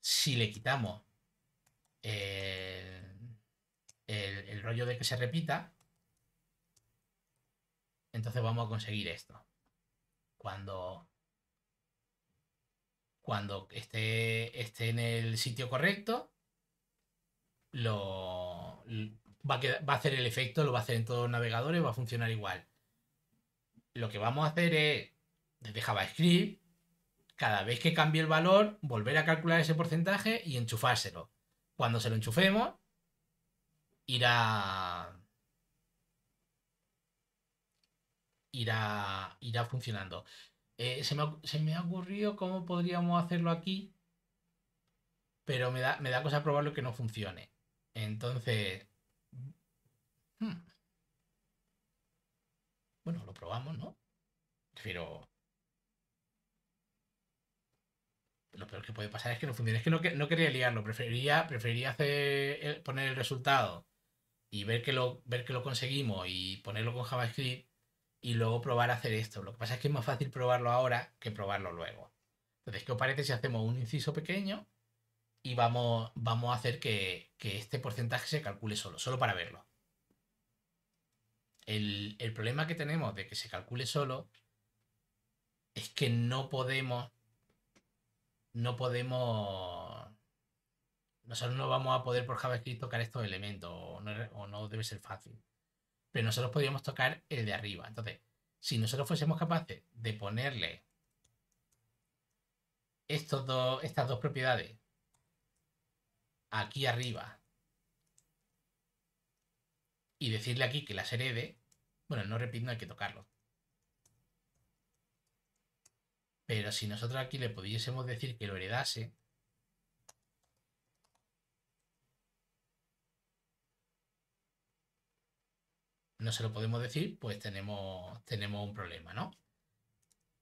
Si le quitamos eh, el, rollo de que se repita, entonces vamos a conseguir esto. Cuando, cuando esté, esté en el sitio correcto, lo, va, a va a hacer el efecto, lo va a hacer en todos los navegadores, va a funcionar igual. Lo que vamos a hacer es, desde JavaScript, cada vez que cambie el valor, volver a calcular ese porcentaje y enchufárselo cuando se lo enchufemos, irá. irá, irá funcionando. Eh, se, me, ha ocurrido cómo podríamos hacerlo aquí, pero me da, me da cosa probarlo que no funcione. Entonces. Hmm. Bueno, lo probamos, ¿no? Pero. lo peor que puede pasar es que no funcione. Es que no, no quería liarlo, preferiría, hacer, poner el resultado y ver que, lo, ver que lo conseguimos y ponerlo con JavaScript y luego probar a hacer esto. Lo que pasa es que es más fácil probarlo ahora que probarlo luego. Entonces, ¿qué os parece si hacemos un inciso pequeño y vamos, vamos a hacer que, este porcentaje se calcule solo, solo para verlo? El, el problema que tenemos de que se calcule solo es que no podemos no podemos. Nosotros no vamos a poder por JavaScript tocar estos elementos, o no, debe ser fácil. Pero nosotros podríamos tocar el de arriba. Entonces, si nosotros fuésemos capaces de ponerle estos dos, estas dos propiedades aquí arriba y decirle aquí que las herede, bueno, no repito, no hay que tocarlo. Pero si nosotros aquí le pudiésemos decir que lo heredase, no se lo podemos decir, pues tenemos, tenemos un problema, ¿no?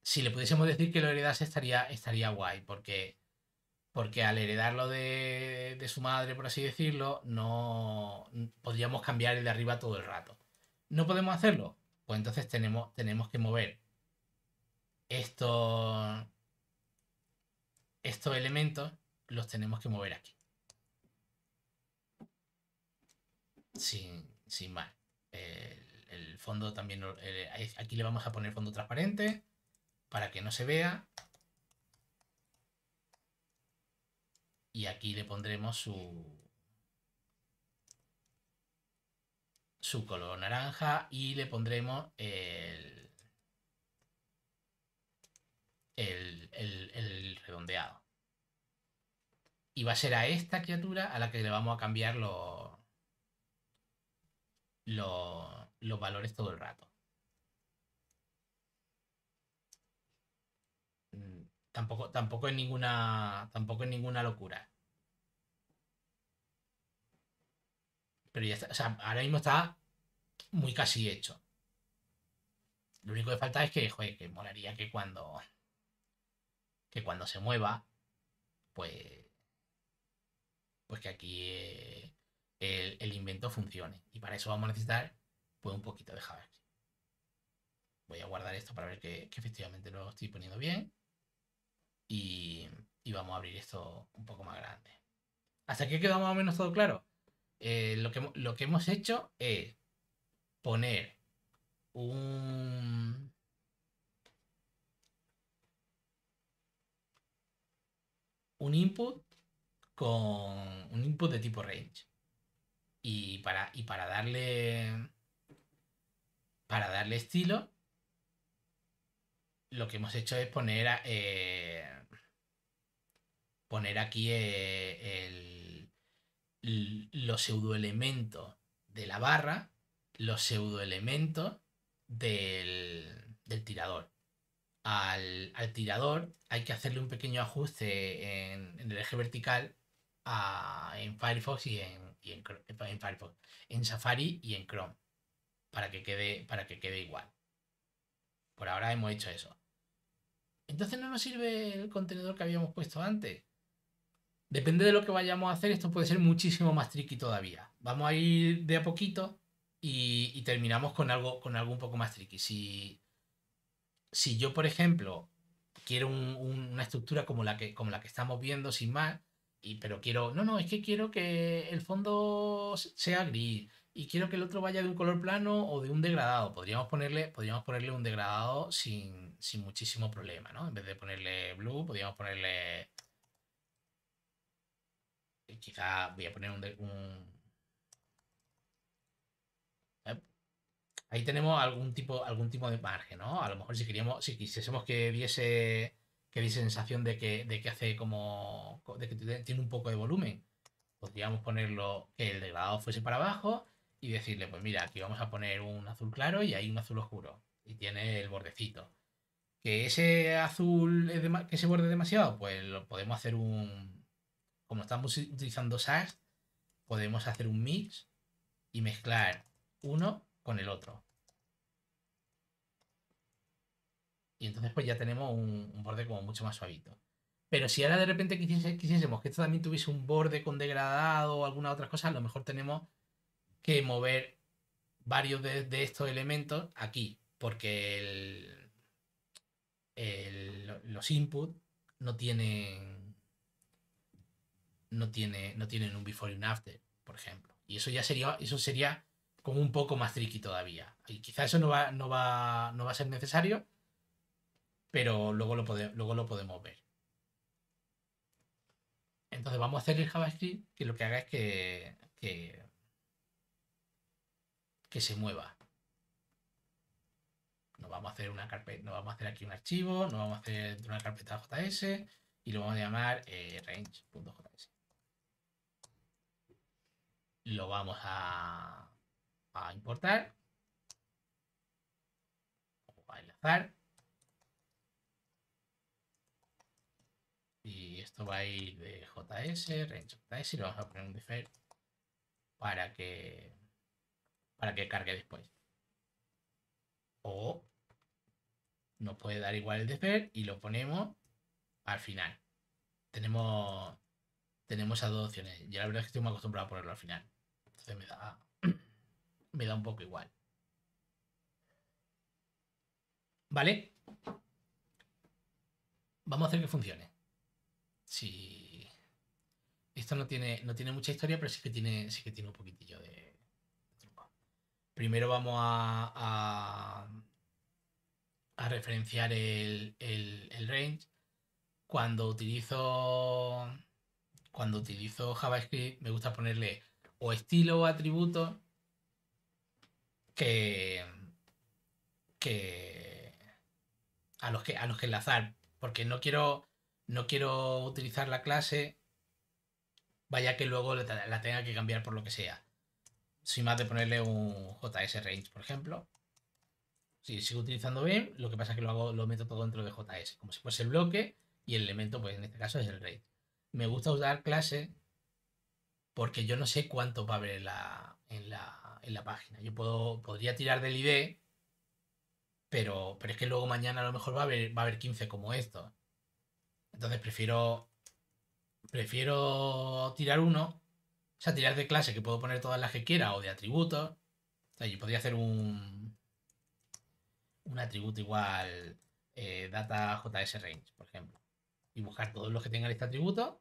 Si le pudiésemos decir que lo heredase estaría, estaría guay, porque, porque al heredarlo de, de su madre, por así decirlo, no podríamos cambiar el de arriba todo el rato. ¿No podemos hacerlo? Pues entonces tenemos, tenemos que mover estos, estos elementos los tenemos que mover aquí. Sin, sin más. El, fondo también, eh, aquí le vamos a poner fondo transparente para que no se vea. Y aquí le pondremos su, su color naranja y le pondremos el, el, redondeado. Y va a ser a esta criatura a la que le vamos a cambiar los, valores todo el rato. Mm, tampoco, tampoco es ninguna. Tampoco es ninguna locura. Pero ya está. O sea, ahora mismo está muy casi hecho. Lo único que falta es que, joder, que molaría que cuando que cuando se mueva, pues, pues que aquí eh, el, invento funcione. Y para eso vamos a necesitar pues un poquito de JavaScript. Voy a guardar esto para ver que, efectivamente lo estoy poniendo bien. Y, y, vamos a abrir esto un poco más grande. Hasta aquí queda más o menos todo claro. Eh, lo que hemos hecho es poner un, un input con un input de tipo range. Y para, y para darle. Para darle estilo. Lo que hemos hecho es poner. Eh, poner aquí eh, el, pseudo los pseudoelementos de la barra, los pseudoelementos del, del tirador al, tirador hay que hacerle un pequeño ajuste en, el eje vertical en Firefox y, en, en, Safari y en Chrome para que quede para que quede igual. Por ahora hemos hecho eso. Entonces no nos sirve el contenedor que habíamos puesto antes. Depende de lo que vayamos a hacer, esto puede ser muchísimo más tricky todavía. Vamos a ir de a poquito y, y terminamos con algo, con algo un poco más tricky. Si, si yo, por ejemplo, quiero una estructura como la, que, como la que estamos viendo, sin más, y, pero quiero, no, no, es que quiero que el fondo sea gris y quiero que el otro vaya de un color plano o de un degradado. Podríamos ponerle, podríamos ponerle un degradado sin, muchísimo problema, ¿no? En vez de ponerle blue, podríamos ponerle... Quizá voy a poner un ahí tenemos algún tipo, algún tipo de margen, ¿no? A lo mejor si queríamos, si quisiésemos que viese que diese sensación de que, de que hace como. de que tiene un poco de volumen. Podríamos ponerlo que el degradado fuese para abajo y decirle, pues mira, aquí vamos a poner un azul claro y hay un azul oscuro. Y tiene el bordecito. Que ese azul, es que ese borde demasiado, pues lo podemos hacer un. Como estamos utilizando SAS, podemos hacer un mix y mezclar uno con el otro. Y entonces pues ya tenemos un, borde como mucho más suavito. Pero si ahora de repente quisiésemos que esto también tuviese un borde con degradado o alguna otra cosa, a lo mejor tenemos que mover varios de, estos elementos aquí, porque el, los inputs no tienen, no, tiene, no tienen un before y un after, por ejemplo. Y eso ya sería, eso sería un poco más tricky todavía. Y quizá eso no va, a ser necesario, pero luego lo, luego lo podemos ver. Entonces vamos a hacer el JavaScript que lo que haga es que, que, se mueva. No vamos a hacer una carpeta, no vamos a hacer aquí un archivo, no vamos a hacer una carpeta JS y lo vamos a llamar eh, range.js. Lo vamos a a importar. O a enlazar. Y esto va a ir de JS, range JS, y lo vamos a poner un defer para que, para que cargue después. O nos puede dar igual el defer y lo ponemos al final. Tenemos, tenemos esas dos opciones. Yo la verdad es que estoy muy acostumbrado a ponerlo al final. Entonces me da me da un poco igual. ¿Vale? Vamos a hacer que funcione. Si. Esto no tiene, no tiene mucha historia, pero sí que tiene, sí que tiene un poquitillo de, Primero vamos a, a, referenciar el, el, el range. Cuando utilizo cuando utilizo JavaScript me gusta ponerle o estilo o atributo que, a, los que a los que enlazar, porque no quiero, no quiero utilizar la clase, vaya que luego la tenga que cambiar por lo que sea. Sin más de ponerle un JS range, por ejemplo. si sigo utilizando bien, lo que pasa es que lo hago, lo meto todo dentro de JS, como si fuese el bloque y el elemento, pues en este caso es el range. Me gusta usar clase porque yo no sé cuánto va a haber la, en la en la página. Yo puedo, podría tirar del ID, pero, pero es que luego mañana a lo mejor va a haber, va a haber 15 como esto Entonces prefiero, prefiero tirar uno, o sea, tirar de clase que puedo poner todas las que quiera o de atributos. yo podría hacer un, un atributo igual eh, data JS range, por ejemplo. Y buscar todos los que tengan este atributo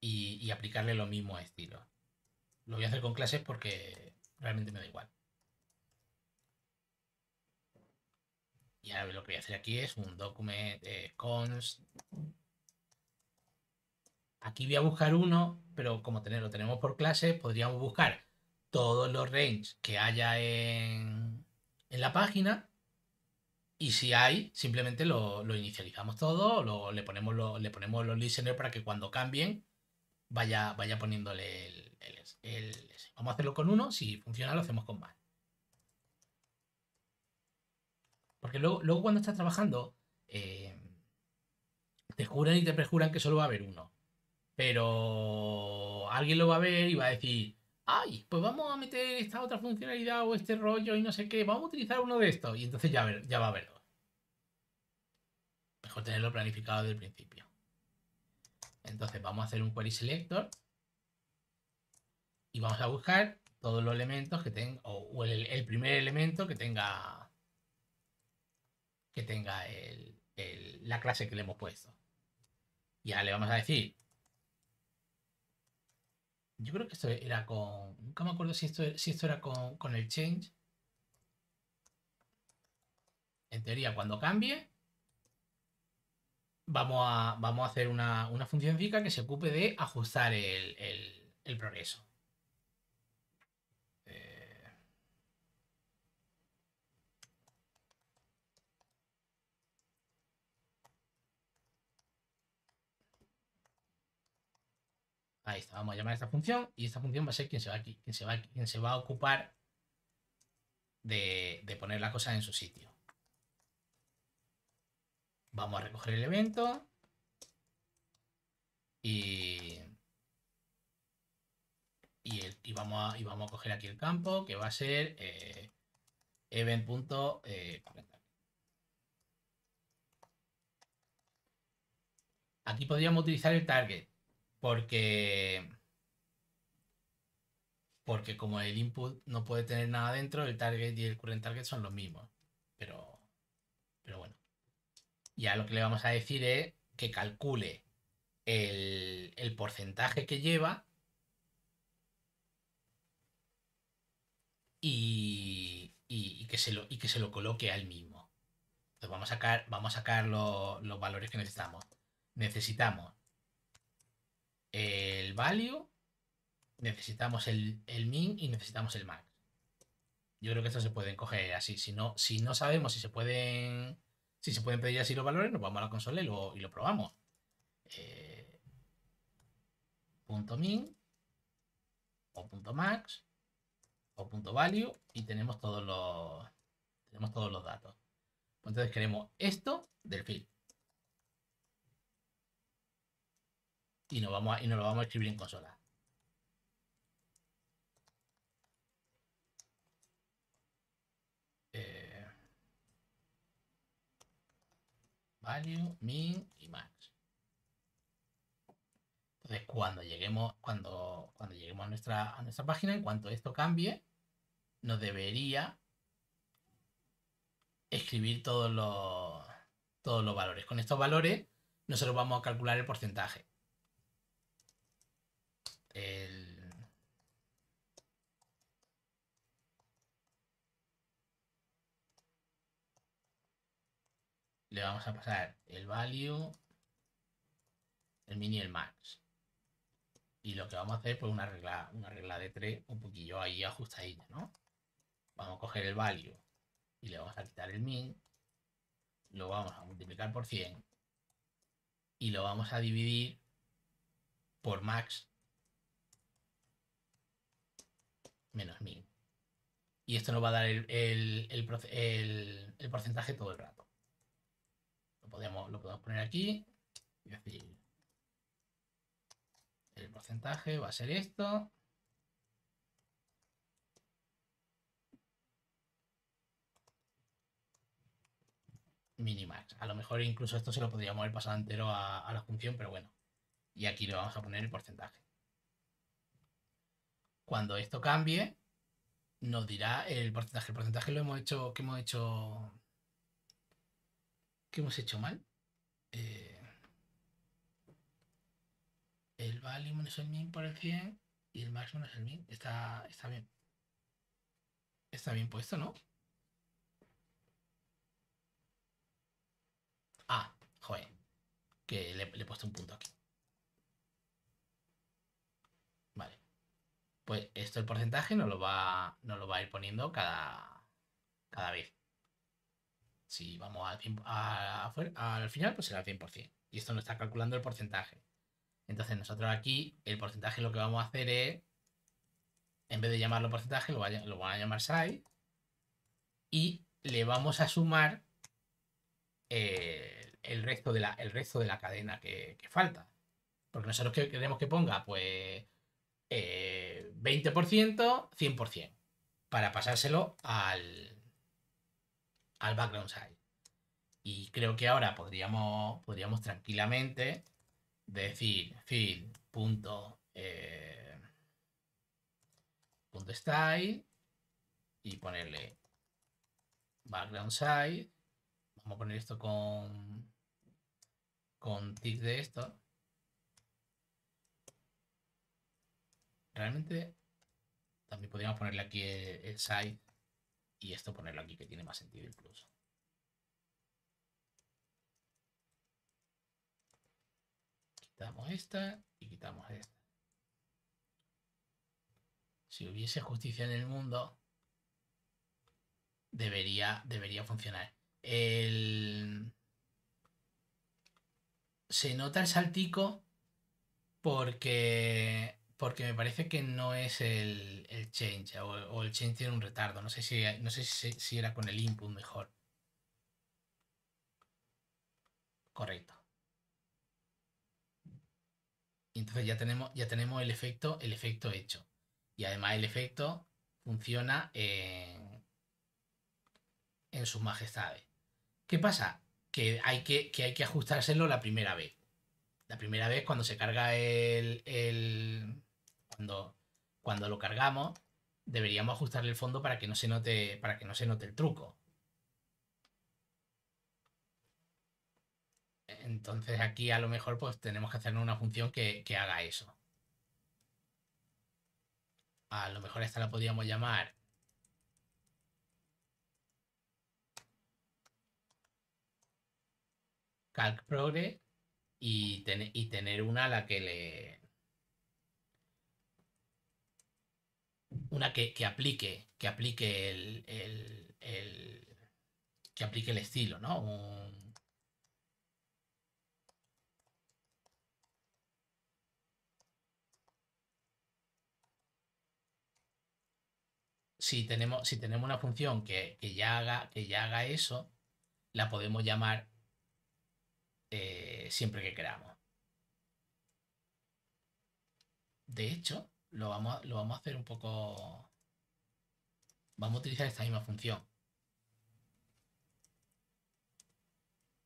y, y aplicarle mismo mismo estilo. Lo voy a hacer con clases porque realmente me da igual. Y ahora lo que voy a hacer aquí es un document const. Aquí voy a buscar uno, pero como lo tenemos por clase, podríamos buscar todos los range que haya en, en la página. Y si hay, simplemente lo, lo inicializamos todo, lo, le, ponemos le ponemos los listeners para que cuando cambien vaya, vaya poniéndole el, Vamos a hacerlo con uno, si funciona lo hacemos con más. Porque luego, cuando estás trabajando, eh, te juran y te prejuran que solo va a haber uno. Pero alguien lo va a ver y va a decir, ay, pues vamos a meter esta otra funcionalidad o este rollo y no sé qué, vamos a utilizar uno de estos. Y entonces ya, ya va a haber Mejor tenerlo planificado desde el principio. Entonces vamos a hacer un query selector y vamos a buscar todos los elementos que tenga, o, el, primer elemento que tenga que tenga la clase que le hemos puesto. Y ahora le vamos a decir, yo creo que esto era con, nunca me acuerdo si esto, si esto era con, el change. En teoría, cuando cambie, vamos a, vamos a hacer una, una que se ocupe de ajustar el progreso. Ahí está, vamos a llamar a esta función y esta función va a ser quien se va, quien se va, quien se va a ocupar de, poner las cosas en su sitio. Vamos a recoger el evento y, vamos, a, vamos a coger aquí el campo que va a ser eh, eh aquí podríamos utilizar el target porque porque como el input no puede tener nada dentro, el target y el current target son los mismos. Pero, pero bueno. Ya lo que le vamos a decir es que calcule el, porcentaje que lleva y, y, que se lo, y que se lo coloque al mismo. Entonces vamos a sacar, vamos a sacar los valores que necesitamos. Necesitamos el value, necesitamos el, min y necesitamos el max. Yo creo que esto se pueden coger así. Si no, si no sabemos si se pueden si se pueden pedir así los valores, nos vamos a la consola y lo, y lo probamos. Eh, punto min o punto max o punto value y tenemos todos los tenemos todos los datos. Entonces queremos esto del filtro. y, nos vamos lo vamos a escribir en consola. Eh, value, min y max. Entonces, cuando lleguemos, cuando, cuando lleguemos a nuestra, a nuestra página, en cuanto esto cambie, nos debería escribir todos los, todos los valores. Con estos valores, nosotros vamos a calcular el porcentaje. Le vamos a pasar el value, el min y el max. Y lo que vamos a hacer, pues una regla, una regla de 3, un poquillo ahí ajustadilla, ¿no? Vamos a coger el value y le vamos a quitar el min. Lo vamos a multiplicar por 100 y lo vamos a dividir por max menos 1000. Y esto nos va a dar el, porcentaje todo el rato. Lo podemos, lo podemos poner aquí y decir, el porcentaje va a ser esto. minimax. A lo mejor incluso esto se lo podríamos haber pasado entero a, a la función, pero bueno. Y aquí le vamos a poner el porcentaje. Cuando esto cambie, nos dirá el porcentaje. El porcentaje lo hemos hecho, que hemos hecho, que hemos hecho mal. Eh, el value menos el min por el 100 y el máximo es el min. Está, está bien. Está bien puesto, ¿no? Ah, joder. Que le he puesto un punto aquí. pues esto el porcentaje no lo va, lo va a ir poniendo cada, cada vez. Si vamos al, al final, pues será el 100%. Y esto no está calculando el porcentaje. Entonces nosotros aquí el porcentaje lo que vamos a hacer es, en vez de llamarlo porcentaje, lo, va, van a llamar size y le vamos a sumar eh, el, resto, de la, el resto de la cadena que, falta. Porque nosotros queremos que ponga, pues 20%, eh, 100%, para pasárselo al, al background size. Y creo que ahora podríamos, podríamos tranquilamente decir fill punto, eh, punto style y ponerle background size. Vamos a poner esto con, con tick de esto. Realmente también podríamos ponerle aquí eh, el side y esto ponerlo aquí que tiene más sentido incluso. Quitamos esta y quitamos esta. Si hubiese justicia en el mundo, debería, debería funcionar. Se nota el saltico porque porque me parece que no es el, change o, el change tiene un retardo. No sé si, no sé si, era con el input mejor. Correcto. entonces ya tenemos, ya tenemos el efecto, el efecto hecho. Y además el efecto funciona en, en sus majestades. ¿Qué pasa? Que hay que, hay que ajustárselo la primera vez. La primera vez cuando se carga el cuando, lo cargamos, deberíamos ajustar el fondo para que no se note, para que no se note el truco. Entonces aquí a lo mejor pues tenemos que hacer una función que, que haga eso. A lo mejor esta la podríamos llamar calc progre y, y tener una a la que le una que, que aplique, que aplique el, que aplique el estilo, ¿no? Si tenemos, si tenemos una función que, ya haga, que ya haga eso, la podemos llamar eh, siempre que queramos. De hecho, lo vamos a, hacer un poco... Vamos a utilizar esta misma función.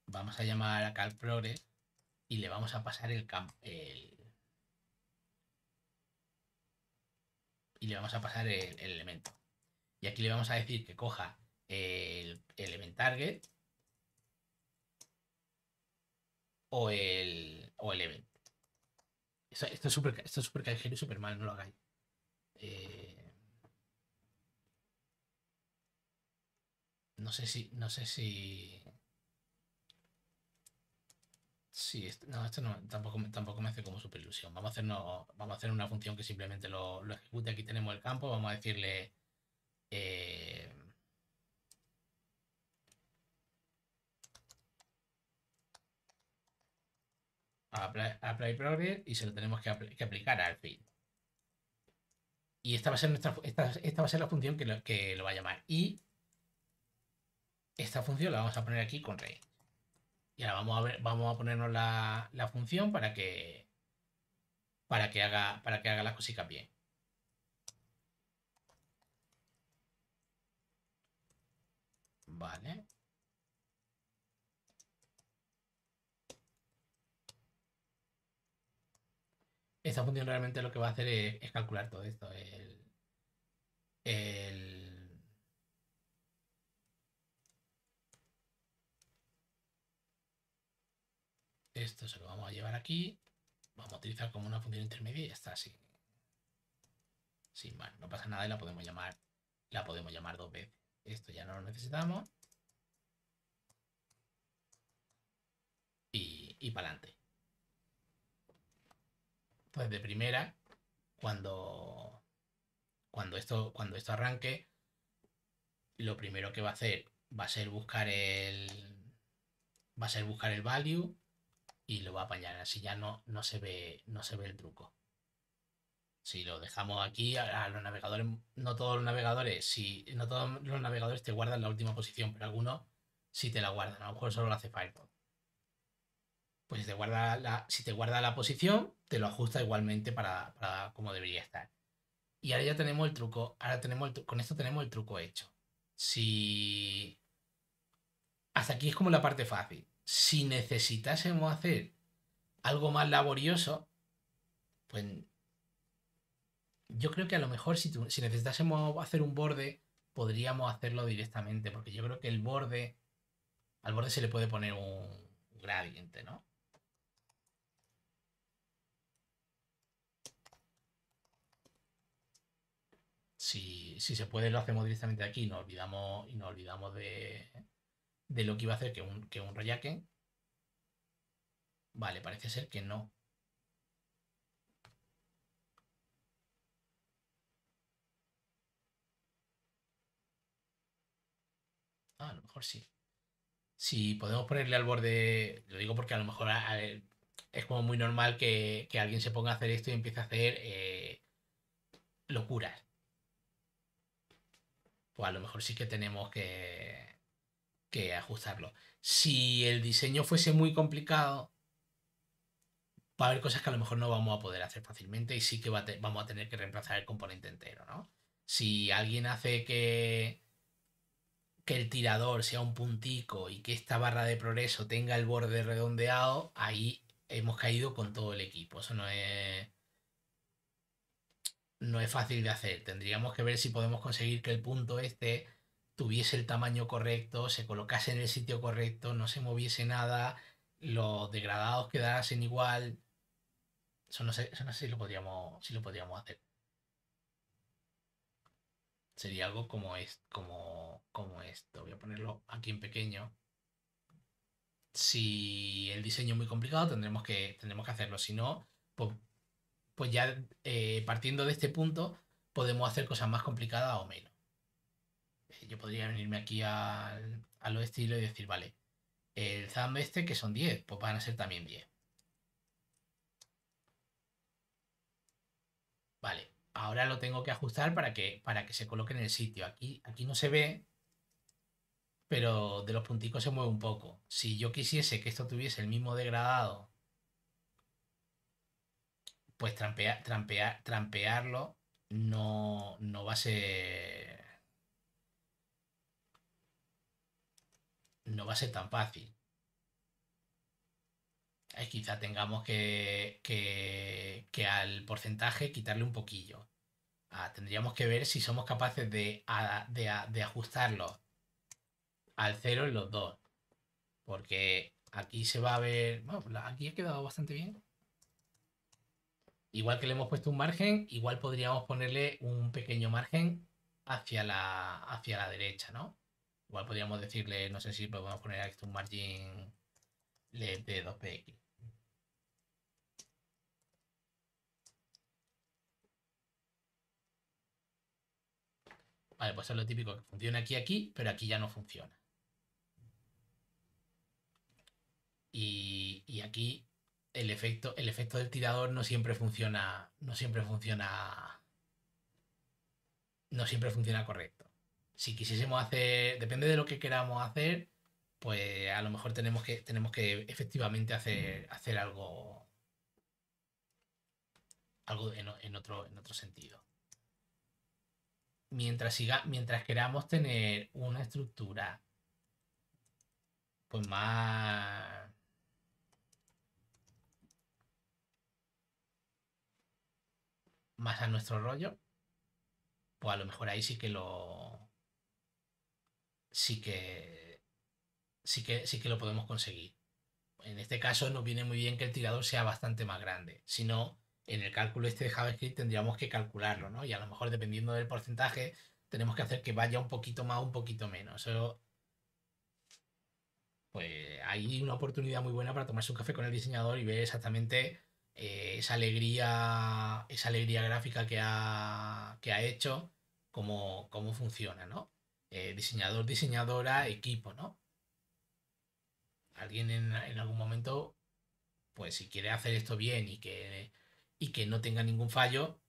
Vamos a llamar a CalProgress y le vamos a pasar el, campo... y le vamos a pasar el, elemento. Y aquí le vamos a decir que coja el element target o el, o el esto, es súper esto es super y súper mal, no lo hagáis. Eh, no sé si. No sé si. Sí, esto, no, esto no, tampoco, tampoco me hace como super ilusión. Vamos a, hacernos, vamos a hacer una función que simplemente lo, lo ejecute. Aquí tenemos el campo, vamos a decirle. Eh, a apply Progress y se lo tenemos que, aplicar al feed. Y esta va a ser nuestra esta, va a ser la función que lo, que lo, va a llamar. Y esta función la vamos a poner aquí con range. Y ahora vamos a ver, vamos a ponernos la, la función para que para que haga para que haga las cositas bien. Vale. esta función realmente lo que va a hacer es, calcular todo esto. Esto se lo vamos a llevar aquí. Vamos a utilizar como una función intermedia y está así. Sin más, no pasa nada y la podemos llamar. La podemos llamar dos veces. Esto ya no lo necesitamos. Y, y para adelante. Pues de primera, cuando, cuando, esto, cuando esto arranque, lo primero que va a hacer va a ser buscar el. Va a ser buscar el value y lo va a apañar. Así ya no, no, se, ve, no se ve el truco. Si lo dejamos aquí, a los navegadores, no todos los navegadores, si no todos los navegadores te guardan la última posición, pero algunos sí te la guardan. A lo mejor solo lo hace Firefox pues si te guarda la, si te guarda la posición, te lo ajusta igualmente para, para como debería estar. Y ahora ya tenemos el truco, ahora tenemos con esto tenemos el truco hecho. Si... Hasta aquí es como la parte fácil. Si necesitásemos hacer algo más laborioso, pues yo creo que a lo mejor si, si necesitásemos hacer un borde, podríamos hacerlo directamente, porque yo creo que el borde, al borde se le puede poner un, gradiente, ¿no? si, se puede lo hacemos directamente aquí y nos olvidamos, y olvidamos de, lo que iba a hacer que un, que un reyaque. Vale, parece ser que no. Ah, a lo mejor sí. Si podemos ponerle al borde, lo digo porque a lo mejor es como muy normal que, alguien se ponga a hacer esto y empiece a hacer eh, locuras pues a lo mejor sí que tenemos que, ajustarlo. Si el diseño fuese muy complicado, va a haber cosas que a lo mejor no vamos a poder hacer fácilmente y sí que vamos a tener que reemplazar el componente entero, ¿no? Si alguien hace que, que el tirador sea un puntico y que esta barra de progreso tenga el borde redondeado, ahí hemos caído con todo el equipo. Eso no es, no es fácil de hacer. Tendríamos que ver si podemos conseguir que el punto este tuviese el tamaño correcto, se colocase en el sitio correcto, no se moviese nada, los degradados quedasen igual. Eso no sé, si, lo podríamos, si lo hacer. Sería algo como, es, como, como esto. Voy a ponerlo aquí en pequeño. Si el diseño es muy complicado, tendremos que, tendremos que hacerlo. Si no, pues pues ya eh, partiendo de este punto podemos hacer cosas más complicadas o menos. Eh, yo podría venirme aquí a al estilos y decir, vale, el ZAM este que son 10, pues van a ser también 10. Vale, ahora lo tengo que ajustar para que, para que se coloque en el sitio. Aquí, aquí no se ve, pero de los punticos se mueve un poco. Si yo quisiese que esto tuviese el mismo degradado pues trampear, trampear, trampearlo no, no va a ser. No va a ser tan fácil. quizá tengamos que, que, al porcentaje quitarle un poquillo. Ah, tendríamos que ver si somos capaces de, de, de ajustarlo al cero en los dos. Porque aquí se va a ver. Bueno, aquí ha quedado bastante bien. Igual que le hemos puesto un margen, igual podríamos ponerle un pequeño margen hacia la, hacia la derecha, ¿no? Igual podríamos decirle, no sé si podemos poner aquí un margin de 2px. Vale, pues es lo típico que funciona aquí, aquí, pero aquí ya no funciona. Y, y aquí el efecto, el efecto del tirador no siempre funciona. No siempre funciona. No siempre funciona correcto. Si quisiésemos hacer. Depende de lo que queramos hacer. Pues a lo mejor tenemos que, tenemos que efectivamente hacer, mm. hacer algo. Algo en, otro, en otro sentido. Mientras, siga, mientras queramos tener una estructura. Pues más más a nuestro rollo, pues a lo mejor ahí sí que lo. Sí que. Sí que, sí que lo podemos conseguir. En este caso nos viene muy bien que el tirador sea bastante más grande. Si no, en el cálculo este de JavaScript tendríamos que calcularlo, ¿no? Y a lo mejor dependiendo del porcentaje, tenemos que hacer que vaya un poquito más, un poquito menos. pues hay una oportunidad muy buena para tomarse un café con el diseñador y ver exactamente eh, esa alegría, esa alegría gráfica que ha, que ha hecho, cómo, cómo funciona, ¿no? Eh, diseñador, diseñadora, equipo, ¿no? Alguien en, algún momento, pues si quiere hacer esto bien y que, y que no tenga ningún fallo,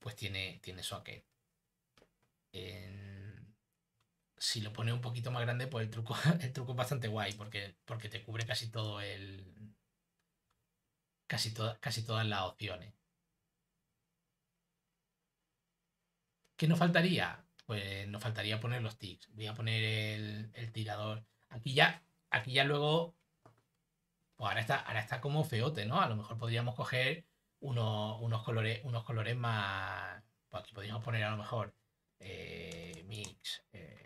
pues tiene, tiene eso aquel. Si lo pone un poquito más grande, pues el truco, el truco es bastante guay porque, porque te cubre casi todo el, casi, casi todas las opciones. ¿Qué nos faltaría? Pues nos faltaría poner los tics. Voy a poner el, el tirador. Aquí ya, aquí ya luego. Pues ahora está, ahora está como feote, ¿no? A lo mejor podríamos coger unos, colores, unos colores más. Pues aquí podríamos poner a lo mejor eh, mix. Eh,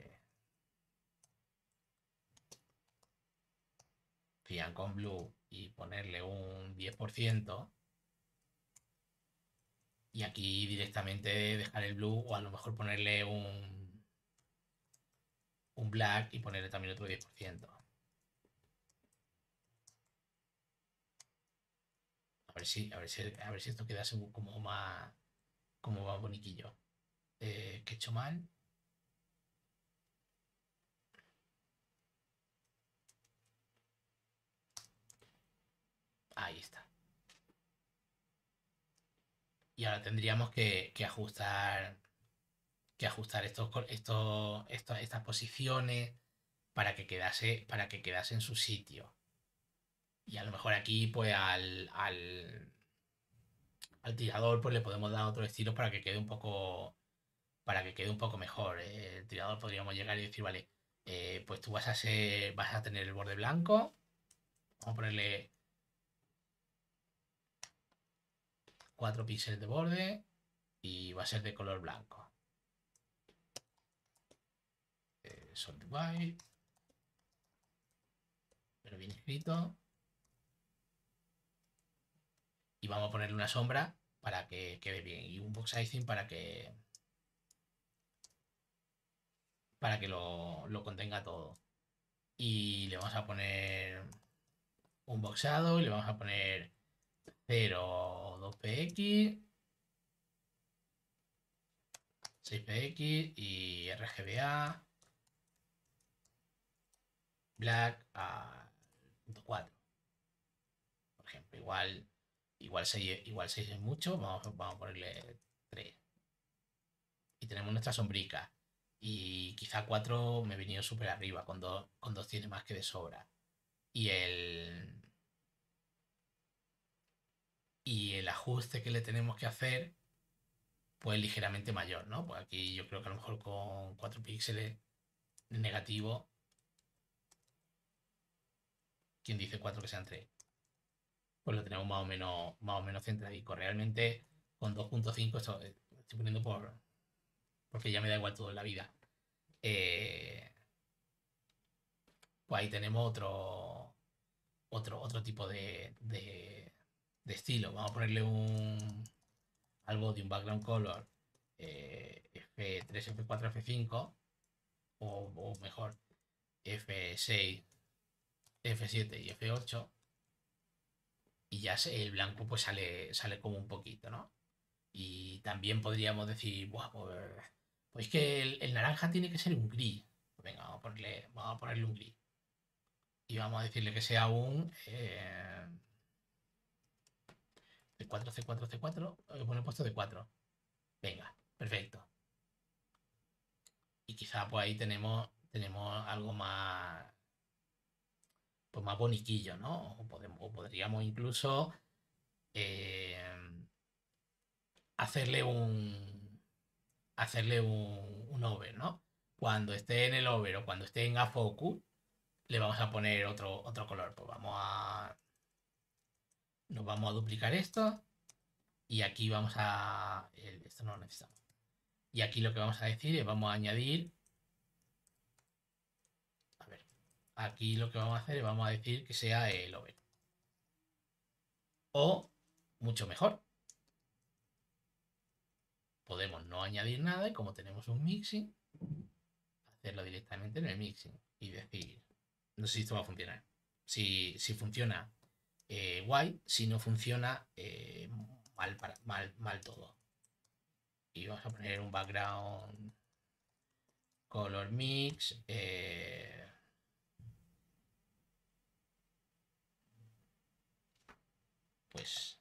con blue y ponerle un 10%. Y aquí directamente dejar el blue o a lo mejor ponerle un, un black y ponerle también otro 10%. A ver si, a ver si, a ver si esto quedase como más, como más boniquillo. Eh, que he hecho mal. Ahí está. Y ahora tendríamos que, ajustar que ajustar estos, estos, estas posiciones para que, quedase, para que quedase en su sitio. Y a lo mejor aquí, pues al, al, tirador, pues le podemos dar otro estilo para que quede un poco, para que quede un poco mejor. Eh, el tirador podríamos llegar y decir, vale, eh, pues tú vas a ser, vas a tener el borde blanco. Vamos a ponerle 4 píxeles de borde y va a ser de color blanco. Eh, white. Pero bien escrito. Y vamos a ponerle una sombra para que quede bien. Y un box para que... Para que lo, lo contenga todo. Y le vamos a poner un boxado y le vamos a poner pero 2px, 6px y RGBA, black a 4 Por ejemplo, igual, igual, 6, es mucho, vamos, a ponerle 3. Y tenemos nuestra sombrica. Y quizá 4 me he venido súper arriba, con 2 tiene más que de sobra. Y el, y el ajuste que le tenemos que hacer, pues ligeramente mayor, ¿no? Pues aquí yo creo que a lo mejor con 4 píxeles negativo, ¿Quién dice 4 que sean 3? Pues lo tenemos más o menos, más o menos centradico. Realmente con 2.5 esto eh, estoy poniendo por... porque ya me da igual todo en la vida. Eh, pues ahí tenemos otro, otro, otro tipo de de estilo. Vamos a ponerle un algo de un background color F3, F4, F5 o, mejor F6, F7 y F8 y ya el blanco pues sale, sale como un poquito, ¿no? Y también podríamos decir, Buah, pues, pues que el, naranja tiene que ser un gris. Venga, vamos a ponerle, vamos a ponerle un gris. Y vamos a decirle que sea un... Eh, 4 C4, C4. Bueno, pone puesto de 4 Venga, perfecto. Y quizá pues ahí tenemos, tenemos algo más. Pues más boniquillo, ¿no? podemos, podríamos incluso eh, hacerle un. Hacerle un, over, ¿no? Cuando esté en el over o cuando esté en A focus, le vamos a poner otro, otro color. Pues vamos a nos vamos a duplicar esto. Y aquí vamos a... Esto no lo necesitamos. Y aquí lo que vamos a decir es vamos a añadir... A ver. Aquí lo que vamos a hacer es vamos a decir que sea el over. O mucho mejor. Podemos no añadir nada y como tenemos un mixing, hacerlo directamente en el mixing y decir, no sé si esto va a funcionar. Si, si funciona, eh, si no funciona, eh, mal, mal, mal todo. Y vamos a poner un background color mix. Eh, pues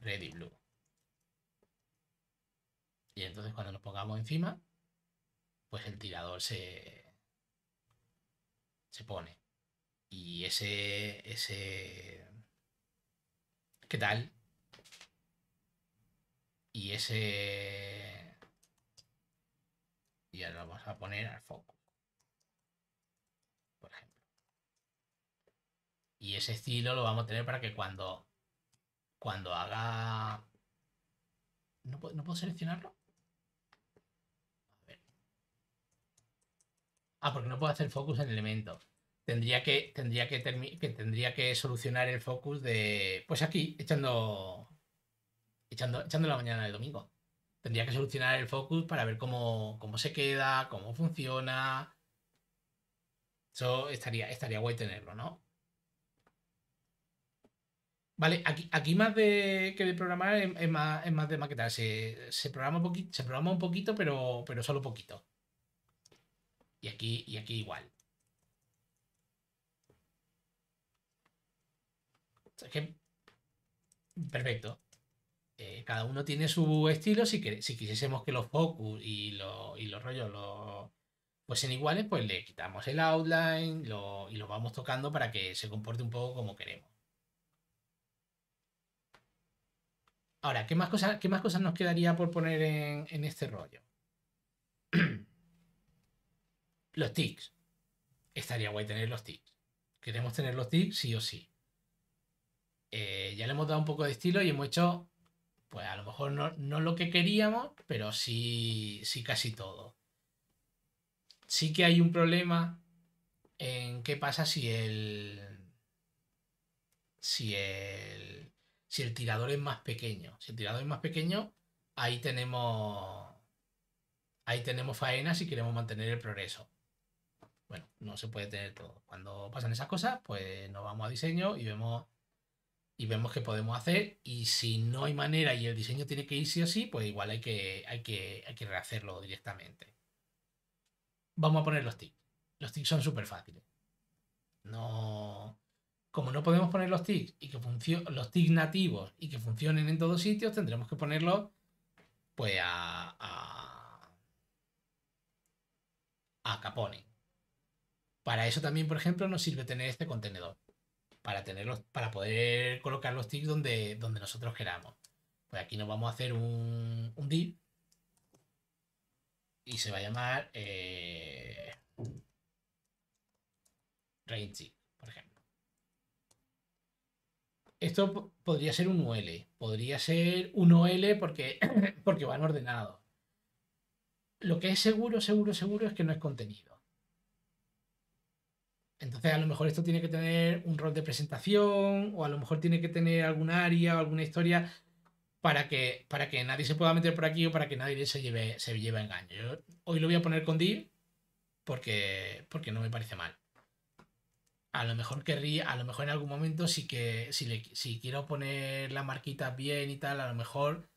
red y blue. Y entonces cuando lo pongamos encima, pues el tirador se, se pone. Y ese, ese... ¿Qué tal? Y ese... Y ahora lo vamos a poner al foco. Por ejemplo. Y ese estilo lo vamos a tener para que cuando... Cuando haga... ¿No puedo, ¿no puedo seleccionarlo? A ver. Ah, porque no puedo hacer focus en elementos tendría que, tendría que, tendría que solucionar el focus de. Pues aquí, echando. Echando, echando la mañana del domingo. Tendría que solucionar el focus para ver cómo, se queda, cómo funciona. Eso estaría, estaría guay tenerlo, ¿no? Vale, aquí, aquí más de que de programar es, más, de más, de maquetar. Se, programa un se programa un poquito, pero, pero solo poquito. Y aquí, y aquí igual. perfecto. Eh, cada uno tiene su estilo. Si, quisiésemos que los focus y, lo, y los rollos lo fuesen iguales, pues le quitamos el outline lo, y lo vamos tocando para que se comporte un poco como queremos. Ahora, ¿qué más cosas, más cosas nos quedaría por poner en, en este rollo? los tics. Estaría guay tener los tics. Queremos tener los tics sí o sí. Eh, ya le hemos dado un poco de estilo y hemos hecho, pues a lo mejor no, lo que queríamos, pero sí, sí casi todo. Sí que hay un problema en qué pasa si el. Si el. Si el tirador es más pequeño. Si el tirador es más pequeño, ahí tenemos. Ahí tenemos faena si queremos mantener el progreso. Bueno, no se puede tener todo. Cuando pasan esas cosas, pues nos vamos a diseño y vemos y vemos qué podemos hacer. Y si no hay manera y el diseño tiene que irse así, pues igual hay que, hay rehacerlo directamente. Vamos a poner los tics. Los tics son súper fáciles. No. Como no podemos poner los tics y que los tics nativos y que funcionen en todos sitios, tendremos que ponerlos pues a, a Capone. Para eso también, por ejemplo, nos sirve tener este contenedor para, tenerlos, para poder colocar los tips donde, donde nosotros queramos. Pues aquí nos vamos a hacer un, un div y se va a llamar eh, por ejemplo. Esto podría ser un UL, podría ser un OL porque, porque van ordenados. Lo que es seguro, seguro, seguro es que no es contenido. Entonces, a lo mejor esto tiene que tener un rol de presentación o a lo mejor tiene que tener alguna área o alguna historia para que, para que nadie se pueda meter por aquí o para que nadie se lleve, se lleve engaño. hoy lo voy a poner con Div porque, porque no me parece mal. A lo mejor querría, a lo mejor en algún momento sí que, si, quiero poner la marquita bien y tal, a lo mejor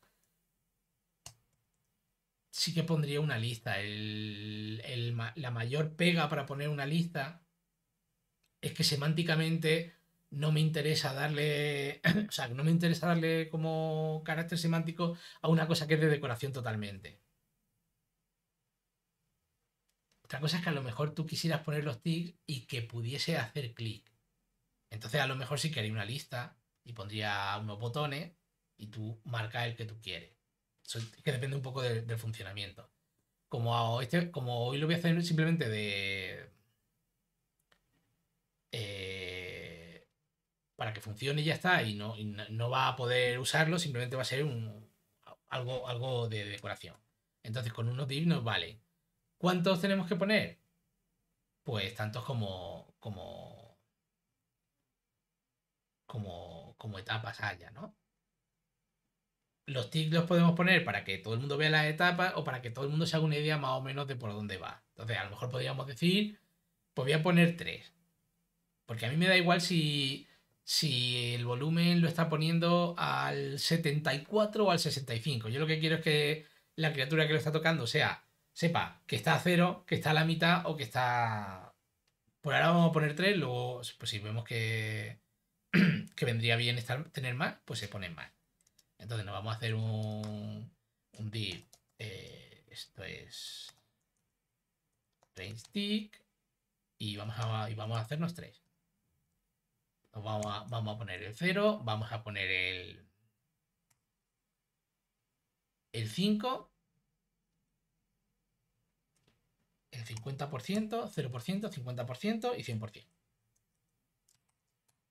sí que pondría una lista. la mayor pega para poner una lista es que semánticamente no me interesa darle, o sea, no me interesa darle como carácter semántico a una cosa que es de decoración totalmente. Otra cosa es que a lo mejor tú quisieras poner los tics y que pudiese hacer clic. Entonces a lo mejor sí que haría una lista y pondría unos botones y tú marca el que tú quieres. es que depende un poco del, funcionamiento. Como, este, como hoy lo voy a hacer simplemente de, eh, para que funcione y ya está, y no, no va a poder usarlo, simplemente va a ser un, algo, algo de decoración. Entonces, con unos divs nos vale. ¿Cuántos tenemos que poner? Pues tantos como. como. como, como etapas haya, ¿no? Los tics los podemos poner para que todo el mundo vea las etapas o para que todo el mundo se haga una idea más o menos de por dónde va. Entonces, a lo mejor podríamos decir, pues voy a poner tres. Porque a mí me da igual si, el volumen lo está poniendo al 74 o al 65. Yo lo que quiero es que la criatura que lo está tocando sea, sepa que está a cero, que está a la mitad o que está... Por ahora vamos a poner 3, luego pues si vemos que, que vendría bien estar, tener más, pues se pone más. Entonces nos vamos a hacer un, un div. Eh, esto es... stick Y vamos, y vamos a hacernos tres. Vamos a, poner el 0, vamos a poner el, el 5, el 50%, 0%, 50% y 100%.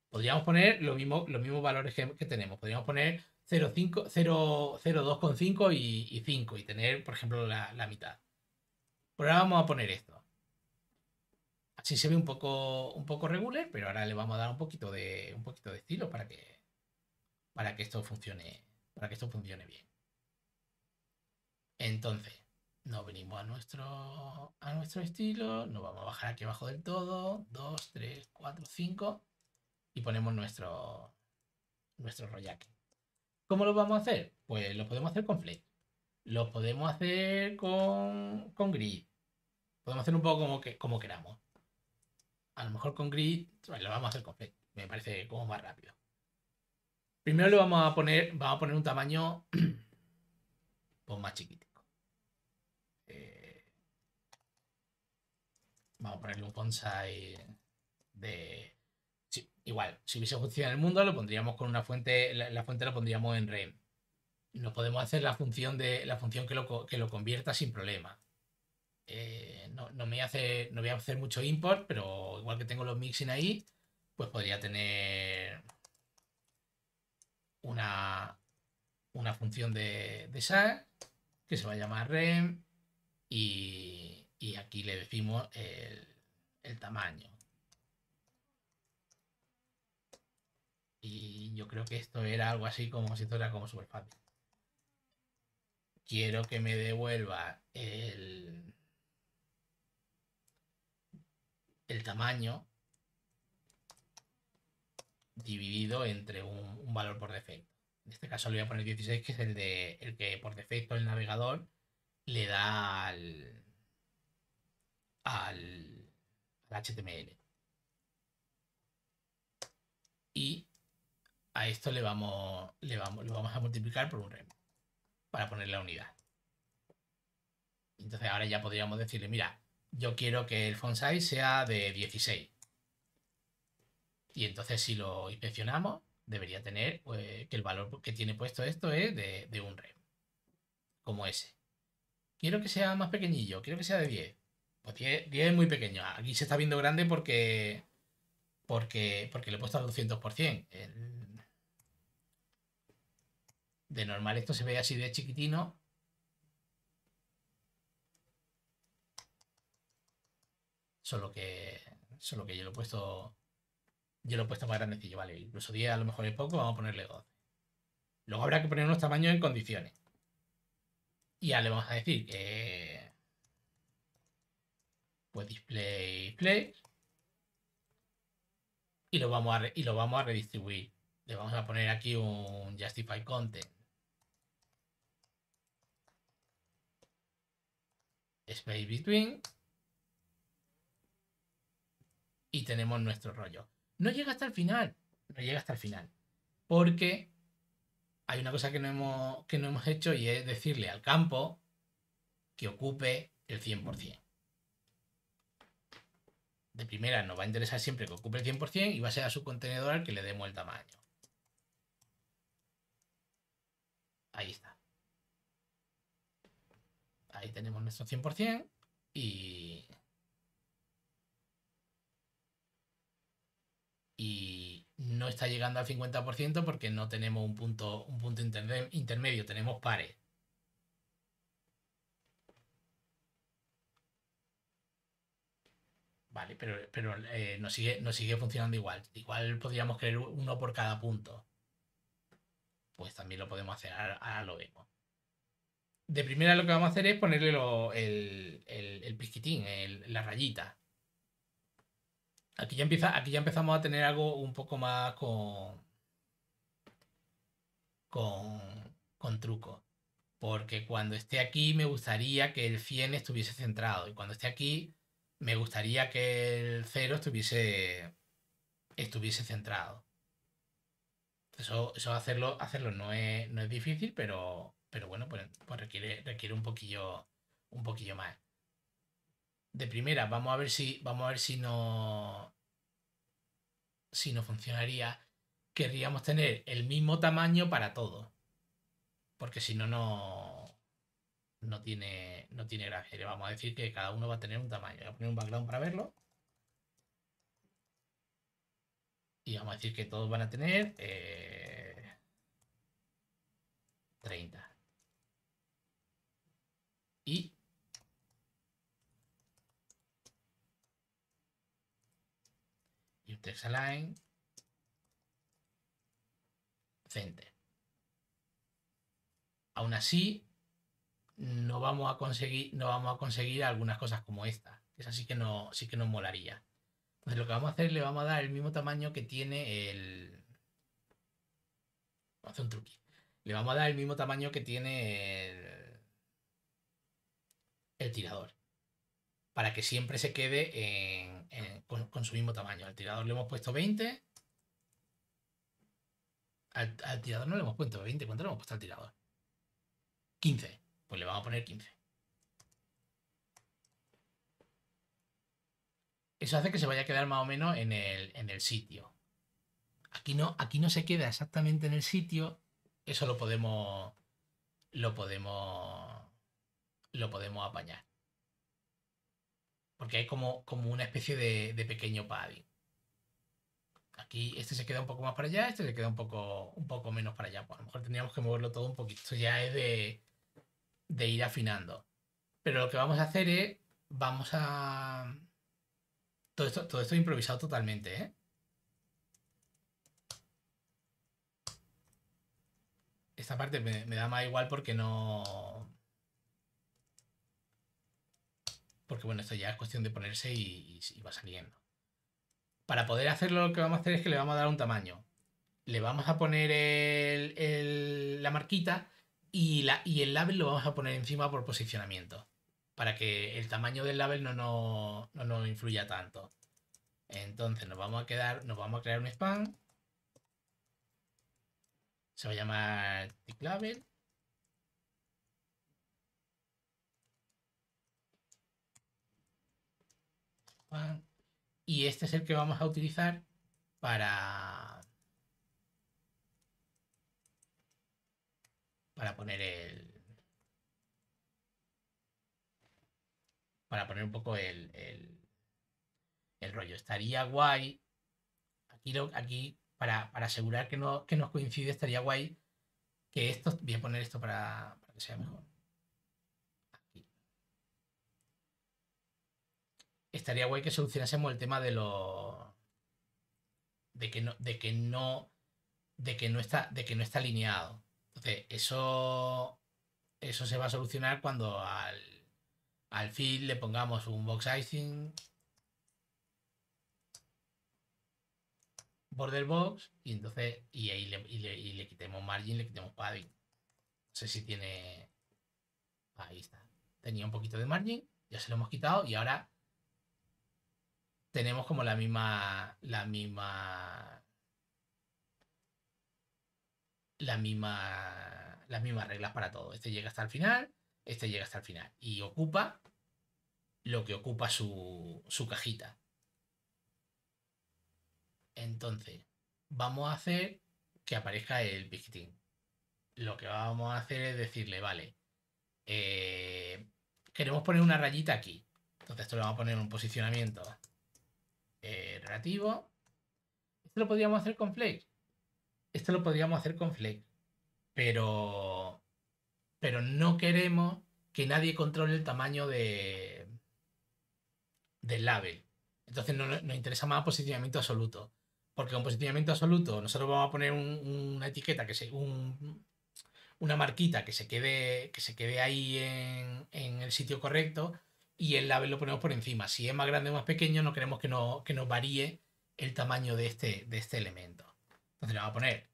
Podríamos poner lo mismo, los mismos valores que, tenemos. Podríamos poner 0,2,5 y, y 5 y tener, por ejemplo, la, mitad. Pero ahora vamos a poner esto. Así se ve un poco, un poco regular, pero ahora le vamos a dar un poquito de, un poquito de estilo para que, para que esto funcione, para que esto funcione bien. Entonces, nos venimos a nuestro, a nuestro estilo, nos vamos a bajar aquí abajo del todo, 2, 3, 4, 5, y ponemos nuestro, nuestro rollaque. ¿Cómo lo vamos a hacer? Pues lo podemos hacer con flex lo podemos hacer con, con grid, podemos hacer un poco como, que, como queramos. A lo mejor con grid pues, lo vamos a hacer con flex. Me parece como más rápido. Primero le vamos a poner, vamos a poner un tamaño pues más chiquitico. Eh, vamos a ponerle un bonsai de... igual, si hubiese justicia en el mundo, lo pondríamos con una fuente, la, fuente la pondríamos en REM. Nos podemos hacer la función, de, la función que, lo, que lo convierta sin problema. Eh, no, no, me hace, no voy a hacer mucho import, pero igual que tengo los mixing ahí, pues podría tener una, una función de, de que se va a llamar REM y, aquí le decimos el, el tamaño. Y yo creo que esto era algo así como si esto era como súper fácil. Quiero que me devuelva el, el tamaño dividido entre un, valor por defecto. En este caso le voy a poner 16, que es el, de, el que por defecto el navegador le da al, al, HTML. Y a esto le vamos, le vamos, vamos a multiplicar por un rem para poner la unidad. Entonces ahora ya podríamos decirle, mira, yo quiero que el font size sea de 16. Y entonces si lo inspeccionamos, debería tener pues, que el valor que tiene puesto esto es de, un re como ese. Quiero que sea más pequeñillo, quiero que sea de 10. Pues 10, es muy pequeño. Aquí se está viendo grande porque porque, porque le he puesto al 200%. De normal esto se ve así de chiquitino Solo que, que yo lo he puesto yo lo he puesto más grandecillo, vale. Incluso 10 a lo mejor es poco, vamos a ponerle 12. Luego habrá que poner unos tamaños en condiciones. Y ya le vamos a decir que... Pues display, play. Y lo vamos y lo vamos a redistribuir. Le vamos a poner aquí un justify content. Space between y tenemos nuestro rollo. No llega hasta el final, no llega hasta el final. Porque hay una cosa que no hemos, que no hemos hecho y es decirle al campo que ocupe el 100%. De primera nos va a interesar siempre que ocupe el 100% y va a ser a su contenedor al que le demos el tamaño. Ahí está. Ahí tenemos nuestro 100% y y no está llegando al 50% porque no tenemos un punto, un punto intermedio, tenemos pares. Vale, pero, pero eh, nos, sigue, nos sigue funcionando igual. Igual podríamos querer uno por cada punto. Pues también lo podemos hacer, ahora, lo vemos. De primera lo que vamos a hacer es ponerle el, el, pisquitín, la rayita. Aquí ya, empieza, aquí ya empezamos a tener algo un poco más con. con. truco. Porque cuando esté aquí me gustaría que el 100 estuviese centrado. Y cuando esté aquí me gustaría que el 0 estuviese. estuviese centrado. Eso, hacerlo, hacerlo no es, difícil, pero, pero bueno, pues, pues, requiere, requiere un poquillo. un poquillo más de primera. Vamos a ver si, vamos a ver si no, si no funcionaría. Querríamos tener el mismo tamaño para todo. Porque si no, no, no tiene, no tiene gracia. vamos a decir que cada uno va a tener un tamaño. Voy a poner un background para verlo. Y vamos a decir que todos van a tener 30. Eh, y text align, center. Aún así, no vamos a conseguir, no vamos a conseguir algunas cosas como esta. Esa sí que no, sí que nos molaría. Entonces lo que vamos a hacer, es le vamos a dar el mismo tamaño que tiene el. Vamos a hacer un truqui. Le vamos a dar el mismo tamaño que tiene el tirador para que siempre se quede con, su mismo tamaño. Al tirador le hemos puesto 20. Al, tirador no le hemos puesto 20. ¿Cuánto le hemos puesto al tirador? 15. Pues le vamos a poner 15. Eso hace que se vaya a quedar más o menos en el, en el sitio. Aquí no, aquí no se queda exactamente en el sitio. Eso lo podemos. Lo podemos. Lo podemos apañar. Porque hay como, como una especie de, pequeño padding. Aquí este se queda un poco más para allá, este se queda un poco, un poco menos para allá. Pues a lo mejor tendríamos que moverlo todo un poquito. Esto ya es de, ir afinando. Pero lo que vamos a hacer es, vamos a... Todo esto, todo esto improvisado totalmente, ¿eh? Esta parte me da más igual porque no... porque bueno, esto ya es cuestión de ponerse y, va saliendo. Para poder hacerlo lo que vamos a hacer es que le vamos a dar un tamaño. Le vamos a poner la marquita y, el label lo vamos a poner encima por posicionamiento. Para que el tamaño del label no nos no, influya tanto. Entonces nos vamos a quedar, nos vamos a crear un spam. Se va a llamar label Y este es el que vamos a utilizar para, para poner el... Para poner un poco el, el, rollo. Estaría guay. Aquí, aquí para, asegurar que, no, que nos coincide, estaría guay que esto... Voy a poner esto para, para que sea mejor. estaría guay que solucionásemos el tema de lo de que no. de que no. de que no está. de que no está alineado. Entonces, eso. Eso se va a solucionar cuando al, al feed le pongamos un box icing. border box y entonces y ahí le, y le quitemos margin, le quitemos padding. No sé si tiene. Ahí está. Tenía un poquito de margin, ya se lo hemos quitado y ahora tenemos como la misma, la misma, la misma, las mismas reglas para todo. Este llega hasta el final, este llega hasta el final y ocupa lo que ocupa su, cajita. Entonces, vamos a hacer que aparezca el Team. Lo que vamos a hacer es decirle, vale, eh, queremos poner una rayita aquí. Entonces esto lo vamos a poner en un posicionamiento eh, relativo. Esto lo podríamos hacer con flex. Esto lo podríamos hacer con flex. Pero, pero no queremos que nadie controle el tamaño de, del label. Entonces no, nos interesa más posicionamiento absoluto. Porque con posicionamiento absoluto nosotros vamos a poner una etiqueta que se. Un, una marquita que se quede, que se quede ahí en, en el sitio correcto y el label lo ponemos por encima. Si es más grande o más pequeño, no queremos que, nos varíe el tamaño de este, de este elemento. Entonces le vamos a poner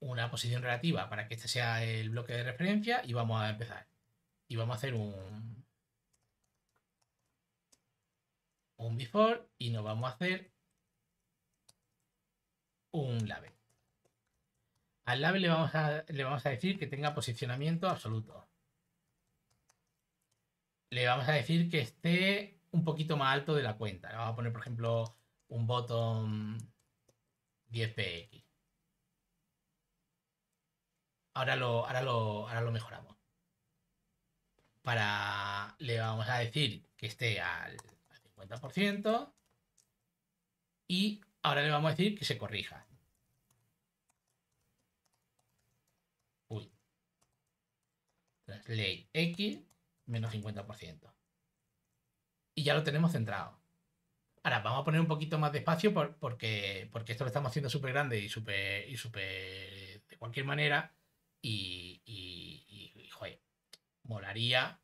una posición relativa para que este sea el bloque de referencia y vamos a empezar. Y vamos a hacer un, un before y nos vamos a hacer un label. Al label le vamos le vamos a decir que tenga posicionamiento absoluto le vamos a decir que esté un poquito más alto de la cuenta. Le vamos a poner, por ejemplo, un botón 10px. Ahora lo, ahora lo, ahora lo mejoramos. Para, le vamos a decir que esté al, 50%. Y ahora le vamos a decir que se corrija. Uy. Translate X menos 50%. Y ya lo tenemos centrado. Ahora, vamos a poner un poquito más de espacio porque, porque esto lo estamos haciendo súper grande y súper y de cualquier manera. Y, joder, molaría.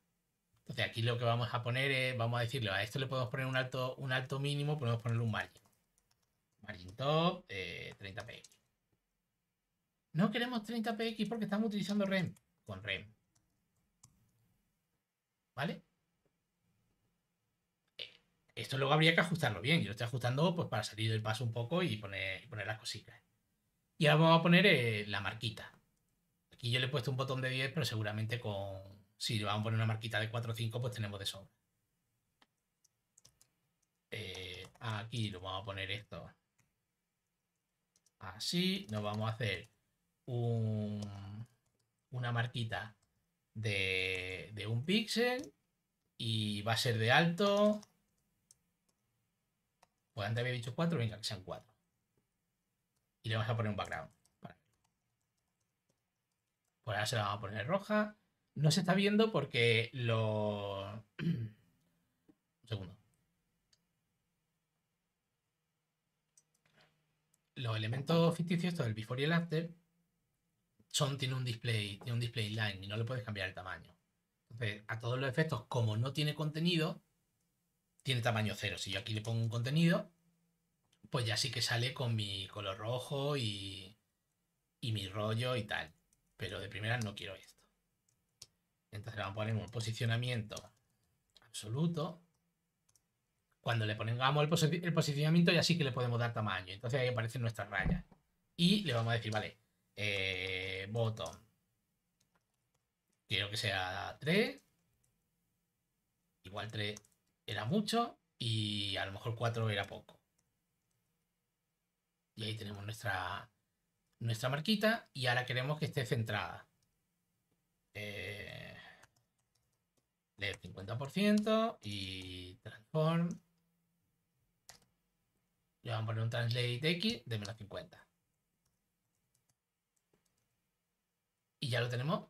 Entonces aquí lo que vamos a poner es, vamos a decirle, a esto le podemos poner un alto, un alto mínimo, podemos ponerle un margin. Margin top, 30 px. No queremos 30 px porque estamos utilizando REM. Con REM. ¿Vale? Eh, esto luego habría que ajustarlo bien. Yo lo estoy ajustando pues, para salir del paso un poco y poner, poner las cositas. Y ahora vamos a poner eh, la marquita. Aquí yo le he puesto un botón de 10, pero seguramente con. Si vamos a poner una marquita de 4 o 5, pues tenemos de sobra. Eh, aquí lo vamos a poner esto. Así. Nos vamos a hacer un, una marquita de, un píxel y va a ser de alto. Pues antes había dicho 4, venga, que sean 4. Y le vamos a poner un background. Pues ahora se la vamos a poner roja. No se está viendo porque lo... un segundo. Los elementos ficticios, esto del before y el after, son tiene un display, tiene un display line y no le puedes cambiar el tamaño. Entonces, a todos los efectos, como no tiene contenido, tiene tamaño cero. Si yo aquí le pongo un contenido, pues ya sí que sale con mi color rojo y, mi rollo y tal. Pero de primera no quiero esto. Entonces le vamos a poner un posicionamiento absoluto. Cuando le pongamos el, el posicionamiento ya sí que le podemos dar tamaño. Entonces ahí aparecen nuestras rayas. Y le vamos a decir, vale, eh, botón. Quiero que sea 3. Igual 3 era mucho y a lo mejor 4 era poco. Y ahí tenemos nuestra, nuestra marquita y ahora queremos que esté centrada. Eh, de 50% y transform. Le vamos a poner un translate X de menos 50. Y ya lo tenemos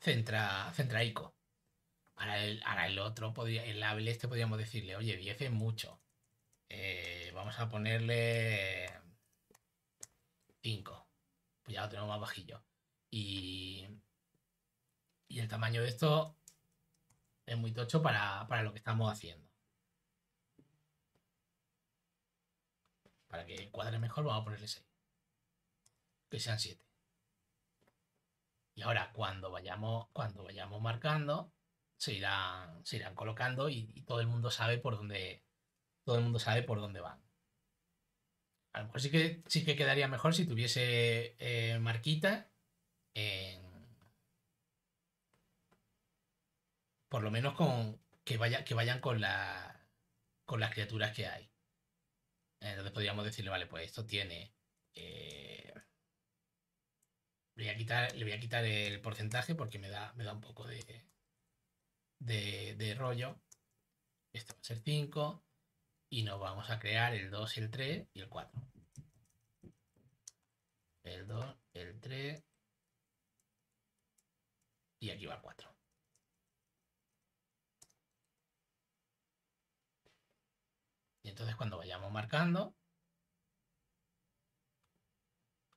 centra, centraico. Ahora el, otro, el label este podríamos decirle, oye, 10 es mucho. Eh, vamos a ponerle 5. Pues ya lo tenemos más bajillo. Y, el tamaño de esto es muy tocho para, para lo que estamos haciendo. Para que cuadre mejor, vamos a ponerle 6. Que sean 7. Y ahora cuando vayamos, cuando vayamos marcando, se irán, se irán colocando y, todo el mundo sabe por dónde. Todo el mundo sabe por dónde van. A lo mejor sí que, sí que quedaría mejor si tuviese eh, marquita por lo menos con que, vaya, que vayan con, la, con las criaturas que hay. Entonces podríamos decirle, vale, pues esto tiene eh, quitar, le voy a quitar el porcentaje porque me da, me da un poco de, de, de rollo. Esto va a ser 5 y nos vamos a crear el 2, el 3 y el 4. El 2, el 3 y aquí va 4. Y entonces cuando vayamos marcando,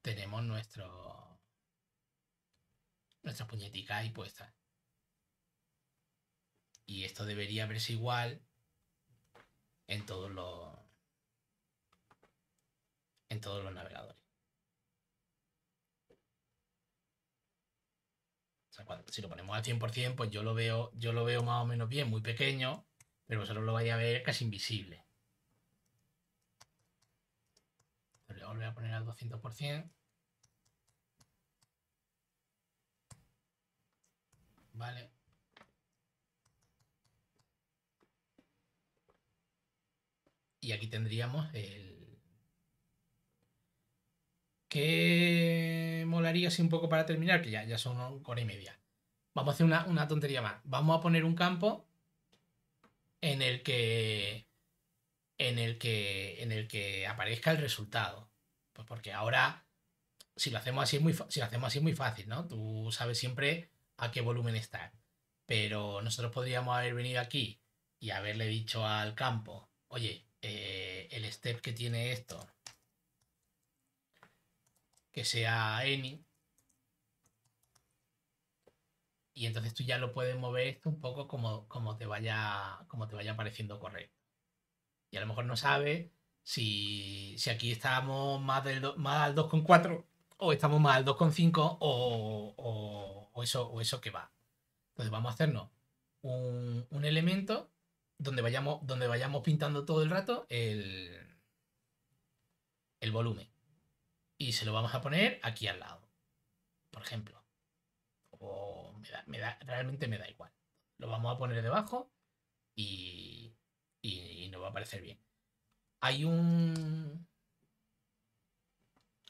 tenemos nuestro, nuestras puñeticas ahí puestas. Y esto debería verse igual en todos los en todos los navegadores. si lo ponemos al 100%, pues yo lo veo yo lo veo más o menos bien, muy pequeño, pero vosotros lo vais a ver casi invisible. le voy a poner al 200%. Vale. Y aquí tendríamos el... ¿Qué molaría así un poco para terminar? Que ya, ya son hora y media. Vamos a hacer una, tontería más. Vamos a poner un campo en el que en el que en el que aparezca el resultado. Pues porque ahora si lo hacemos así es muy si lo hacemos así es muy fácil, ¿no? Tú sabes siempre a qué volumen está. Pero nosotros podríamos haber venido aquí y haberle dicho al campo, oye, eh, el step que tiene esto, que sea any, y entonces tú ya lo puedes mover esto un poco como, como, te, vaya, como te vaya pareciendo correcto. Y a lo mejor no sabe si, si aquí estamos más, del más al 2,4 o estamos más al 2,5 o o eso, o eso que va. Entonces vamos a hacernos un, elemento donde vayamos, donde vayamos pintando todo el rato el, el volumen. Y se lo vamos a poner aquí al lado, por ejemplo. O me da, me realmente me da igual. Lo vamos a poner debajo y, nos va a parecer bien. Hay un,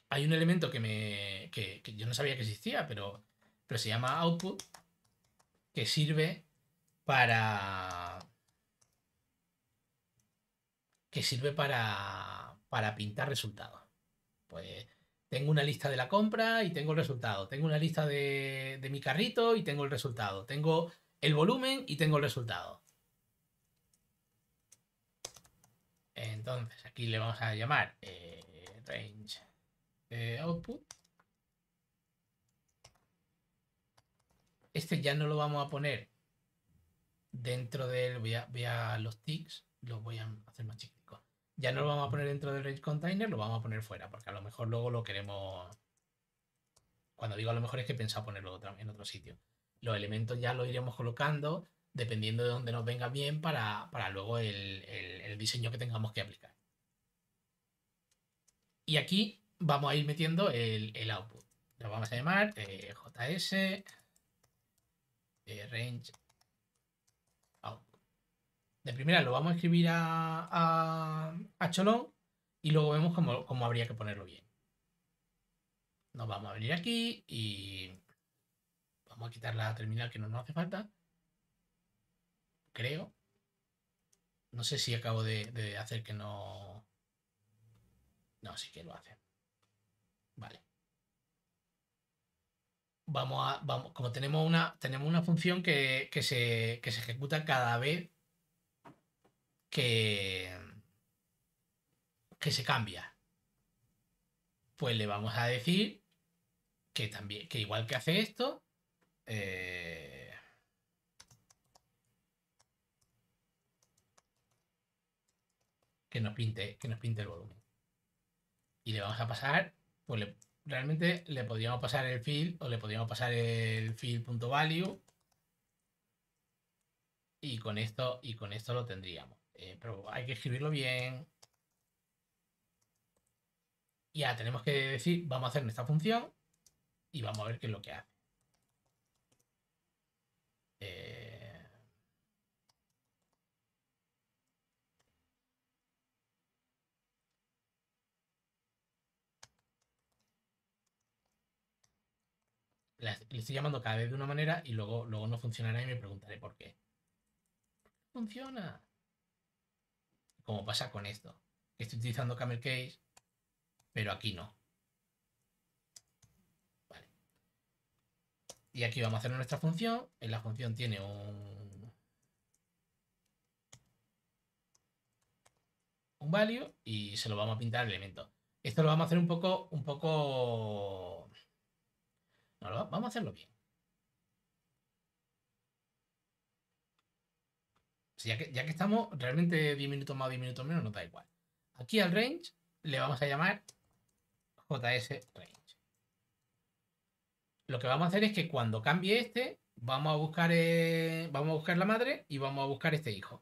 hay un elemento que me que yo no sabía que existía, pero pero se llama output, que sirve para... que sirve para, pintar resultados. Pues tengo una lista de la compra y tengo el resultado. Tengo una lista de, mi carrito y tengo el resultado. Tengo el volumen y tengo el resultado. Entonces aquí le vamos a llamar eh, range output Este ya no lo vamos a poner dentro del... Voy a, los tics, los voy a hacer más chiquiticos. Ya no lo vamos a poner dentro del range container, lo vamos a poner fuera, porque a lo mejor luego lo queremos... Cuando digo a lo mejor es que he ponerlo en otro sitio. Los elementos ya los iremos colocando dependiendo de dónde nos venga bien para, luego el, diseño que tengamos que aplicar. Y aquí vamos a ir metiendo el, output. Lo vamos a llamar eh, JS eh, range De primera lo vamos a escribir a, a, a y luego vemos cómo, cómo habría que ponerlo bien. Nos vamos a venir aquí y vamos a quitar la terminal que no nos hace falta. Creo. No sé si acabo de, hacer que no... No, sí que lo hace. Vale vamos a, vamos, como tenemos una, tenemos una función que, que, se, que se ejecuta cada vez que, que se cambia. Pues le vamos a decir que también, que igual que hace esto, eh, que nos pinte, que nos pinte el volumen. Y le vamos a pasar, pues le, realmente le podríamos pasar el field o le podríamos pasar el field.value y con esto y con esto lo tendríamos. Eh, pero hay que escribirlo bien. Ya tenemos que decir, vamos a hacer nuestra función y vamos a ver qué es lo que hace. Eh, le estoy llamando cada vez de una manera y luego, luego no funcionará y me preguntaré por qué. Funciona. ¿Cómo pasa con esto. que Estoy utilizando Camel Case, pero aquí no. Vale. Y aquí vamos a hacer nuestra función. En la función tiene un... Un value y se lo vamos a pintar al elemento. Esto lo vamos a hacer un poco, un poco vamos a hacerlo bien. ya, que, estamos realmente 10 minutos más o 10 minutos menos, no da igual. Aquí al range le vamos a llamar JS range. Lo que vamos a hacer es que cuando cambie este, vamos a buscar, eh, vamos a buscar la madre y vamos a buscar este hijo.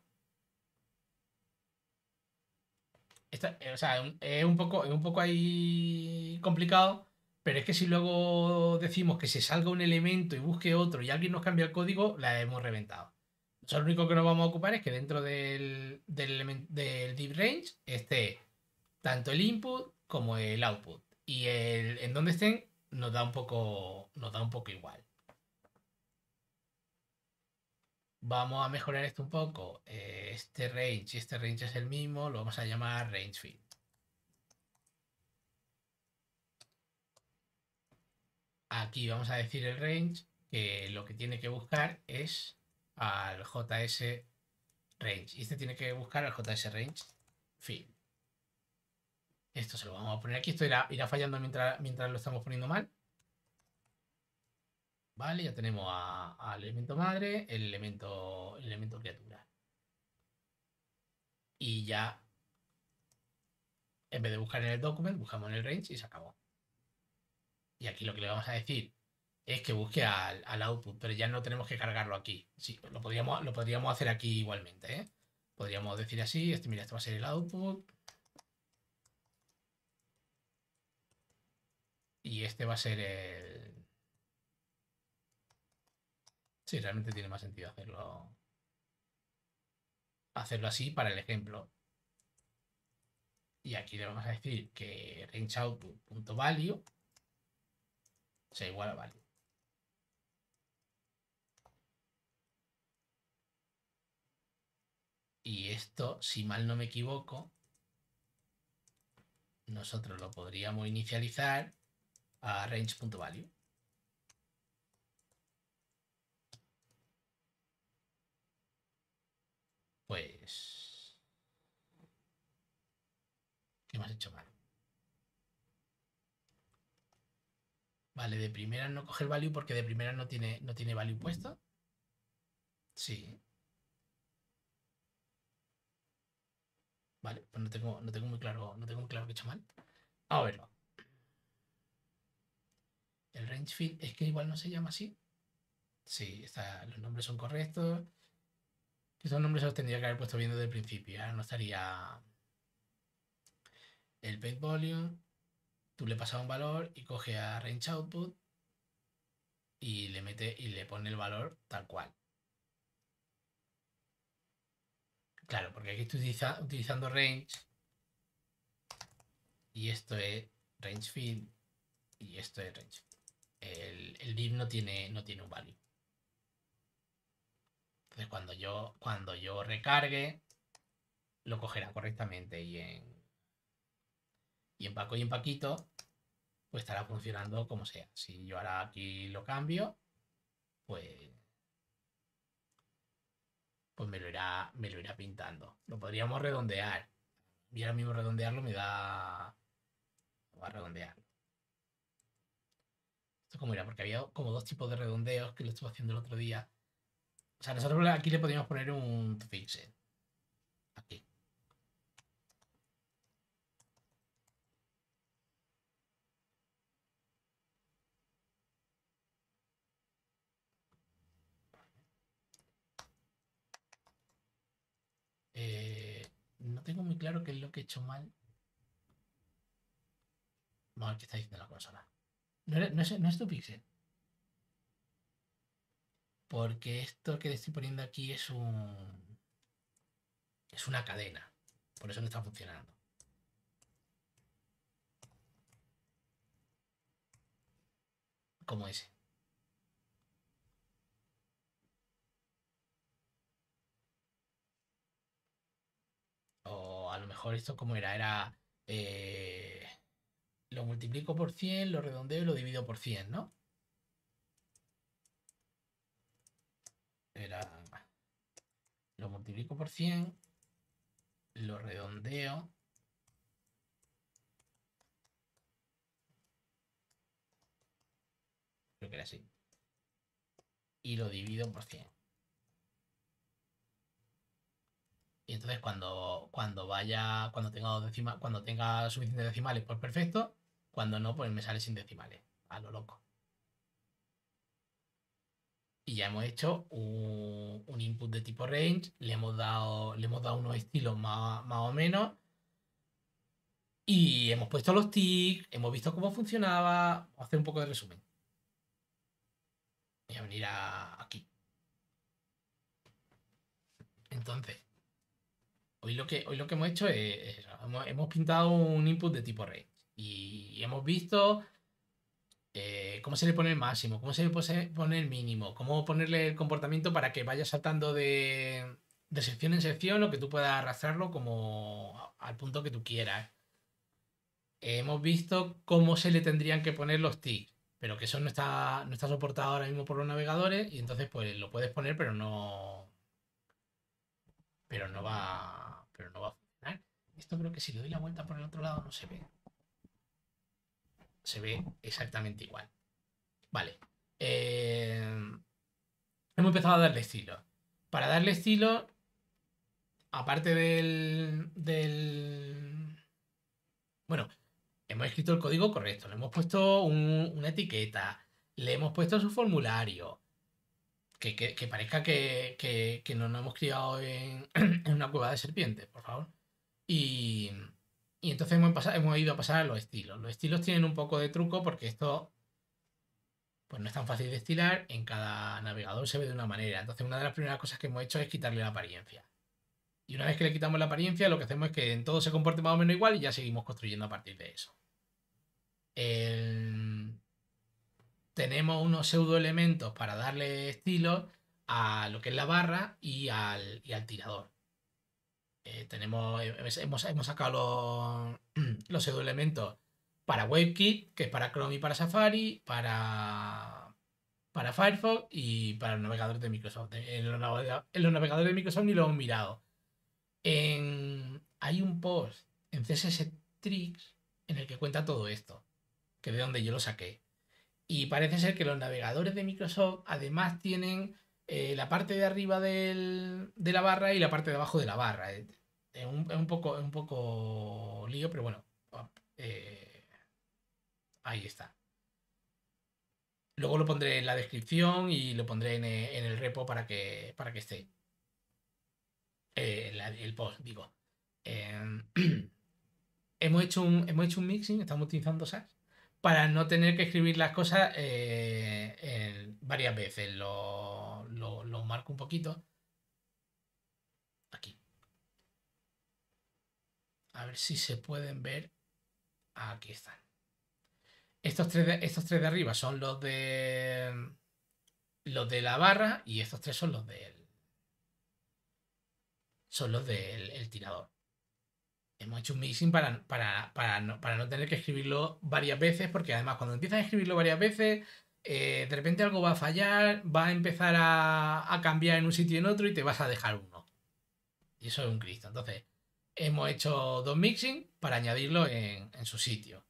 Eh, o sea, es un, poco, es un poco ahí complicado pero es que si luego decimos que se salga un elemento y busque otro y alguien nos cambia el código, la hemos reventado. lo único que nos vamos a ocupar es que dentro del, deep range esté tanto el input como el output. Y el, en donde estén nos da un poco, nos da un poco igual. Vamos a mejorar esto un poco. Eh, este range y este range es el mismo, lo vamos a llamar range field. Aquí vamos a decir el range, que lo que tiene que buscar es al JS range. Y este tiene que buscar al JS range fin. Esto se lo vamos a poner aquí. Esto irá, fallando mientras, mientras lo estamos poniendo mal. Vale, ya tenemos al elemento madre, el elemento, el elemento criatura. Y ya, en vez de buscar en el document, buscamos en el range y se acabó. Y aquí lo que le vamos a decir es que busque al, output, pero ya no tenemos que cargarlo aquí. Sí, lo podríamos, lo podríamos hacer aquí igualmente. ¿eh? Podríamos decir así, este, mira, este va a ser el output. Y este va a ser el... Sí, realmente tiene más sentido hacerlo hacerlo así para el ejemplo. Y aquí le vamos a decir que range sea, igual a value. Y esto, si mal no me equivoco, nosotros lo podríamos inicializar a range.value. Pues... ¿Qué más he hecho mal? Vale, de primera no coger value porque de primera no tiene, no tiene value puesto. Sí. Vale, pues no tengo, no tengo muy claro, no tengo muy claro que he hecho mal. a verlo. El range field es que igual no se llama así. Sí, los nombres son correctos. esos nombres los tendría que haber puesto bien desde el principio. Ahora no estaría. El paint volume tú le pasas un valor y coge a range output y le mete y le pone el valor tal cual. Claro, porque aquí estoy utilizando range y esto es range field y esto es range. El, el div no tiene, no tiene un value. Entonces cuando yo, cuando yo recargue, lo cogerá correctamente y en, y en Paco y en Paquito, pues estará funcionando como sea. Si yo ahora aquí lo cambio, pues, pues me, lo irá, me lo irá pintando. Lo podríamos redondear. Y ahora mismo redondearlo me da... va a redondear. Esto como era, porque había como dos tipos de redondeos que lo estuve haciendo el otro día. O sea, nosotros aquí le podríamos poner un fixer. Eh, no tengo muy claro qué es lo que he hecho mal. Vamos a ver qué está diciendo la consola. No, es, tu pixel. Porque esto que estoy poniendo aquí es un. Es una cadena. Por eso no está funcionando. Como ese. O a lo mejor esto como era, era... Eh, lo multiplico por 100, lo redondeo y lo divido por 100, ¿no? Era... Lo multiplico por 100, lo redondeo. Creo que era así. Y lo divido por 100. Y entonces cuando, cuando vaya, cuando tenga, decima, cuando tenga suficientes decimales, pues perfecto. Cuando no, pues me sale sin decimales, a lo loco. Y ya hemos hecho un, input de tipo range, le hemos dado, le hemos dado unos estilos más, o menos. Y hemos puesto los tics, hemos visto cómo funcionaba. Voy a hacer un poco de resumen. Voy a venir aquí. Entonces, hoy lo que, hemos hecho es, hemos, pintado un input de tipo range y hemos visto eh, cómo se le pone el máximo, cómo se le pone el mínimo, cómo ponerle el comportamiento para que vaya saltando de, sección en sección o que tú puedas arrastrarlo como al punto que tú quieras. hemos visto cómo se le tendrían que poner los tics, pero que eso no está, no está soportado ahora mismo por los navegadores y entonces pues lo puedes poner pero no, pero no va, pero no va a funcionar. Esto creo que si le doy la vuelta por el otro lado no se ve. Se ve exactamente igual. Vale. Eh, hemos empezado a darle estilo. Para darle estilo, aparte del, del... Bueno, hemos escrito el código correcto, le hemos puesto una etiqueta, le hemos puesto su formulario, que, parezca que, que, nos hemos criado en, una cueva de serpientes, por favor. Y, entonces hemos, ido a pasar a los estilos. Los estilos tienen un poco de truco porque esto pues no es tan fácil de estilar, en cada navegador se ve de una manera. Entonces una de las primeras cosas que hemos hecho es quitarle la apariencia. Y una vez que le quitamos la apariencia, lo que hacemos es que en todo se comporte más o menos igual y ya seguimos construyendo a partir de eso tenemos unos pseudo-elementos para darle estilo a lo que es la barra y al, tirador. Eh, tenemos, eh, hemos, sacado los, los elementos para WebKit, que es para Chrome y para Safari, para, para Firefox y para los navegadores de Microsoft. Eh, en los, navegadores de Microsoft ni lo hemos mirado. hay un post en CSS Tricks en el que cuenta todo esto, que es de donde yo lo saqué. Y parece ser que los navegadores de Microsoft además tienen eh, la parte de arriba de la barra y la parte de abajo de la barra. Es, un, poco, un poco lío, pero bueno. Eh, ahí está. Luego lo pondré en la descripción y lo pondré en, eh, el repo para que, para que esté. el post, digo. Em, hemos, hecho un, hemos hecho un mixing, estamos utilizando SAS para no tener que escribir las cosas eh, varias veces. Lo, marco un poquito. Aquí. A ver si se pueden ver. Aquí están. Estos tres de, tres de arriba son los de los de la barra y estos tres son los del son los del tirador hemos hecho un mixing para, para, no, tener que escribirlo varias veces, porque además cuando empiezas a escribirlo varias veces, eh, de repente algo va a fallar, va a empezar a, cambiar en un sitio y en otro y te vas a dejar uno. Y eso es un Cristo. Entonces, hemos hecho dos mixing para añadirlo en, su sitio.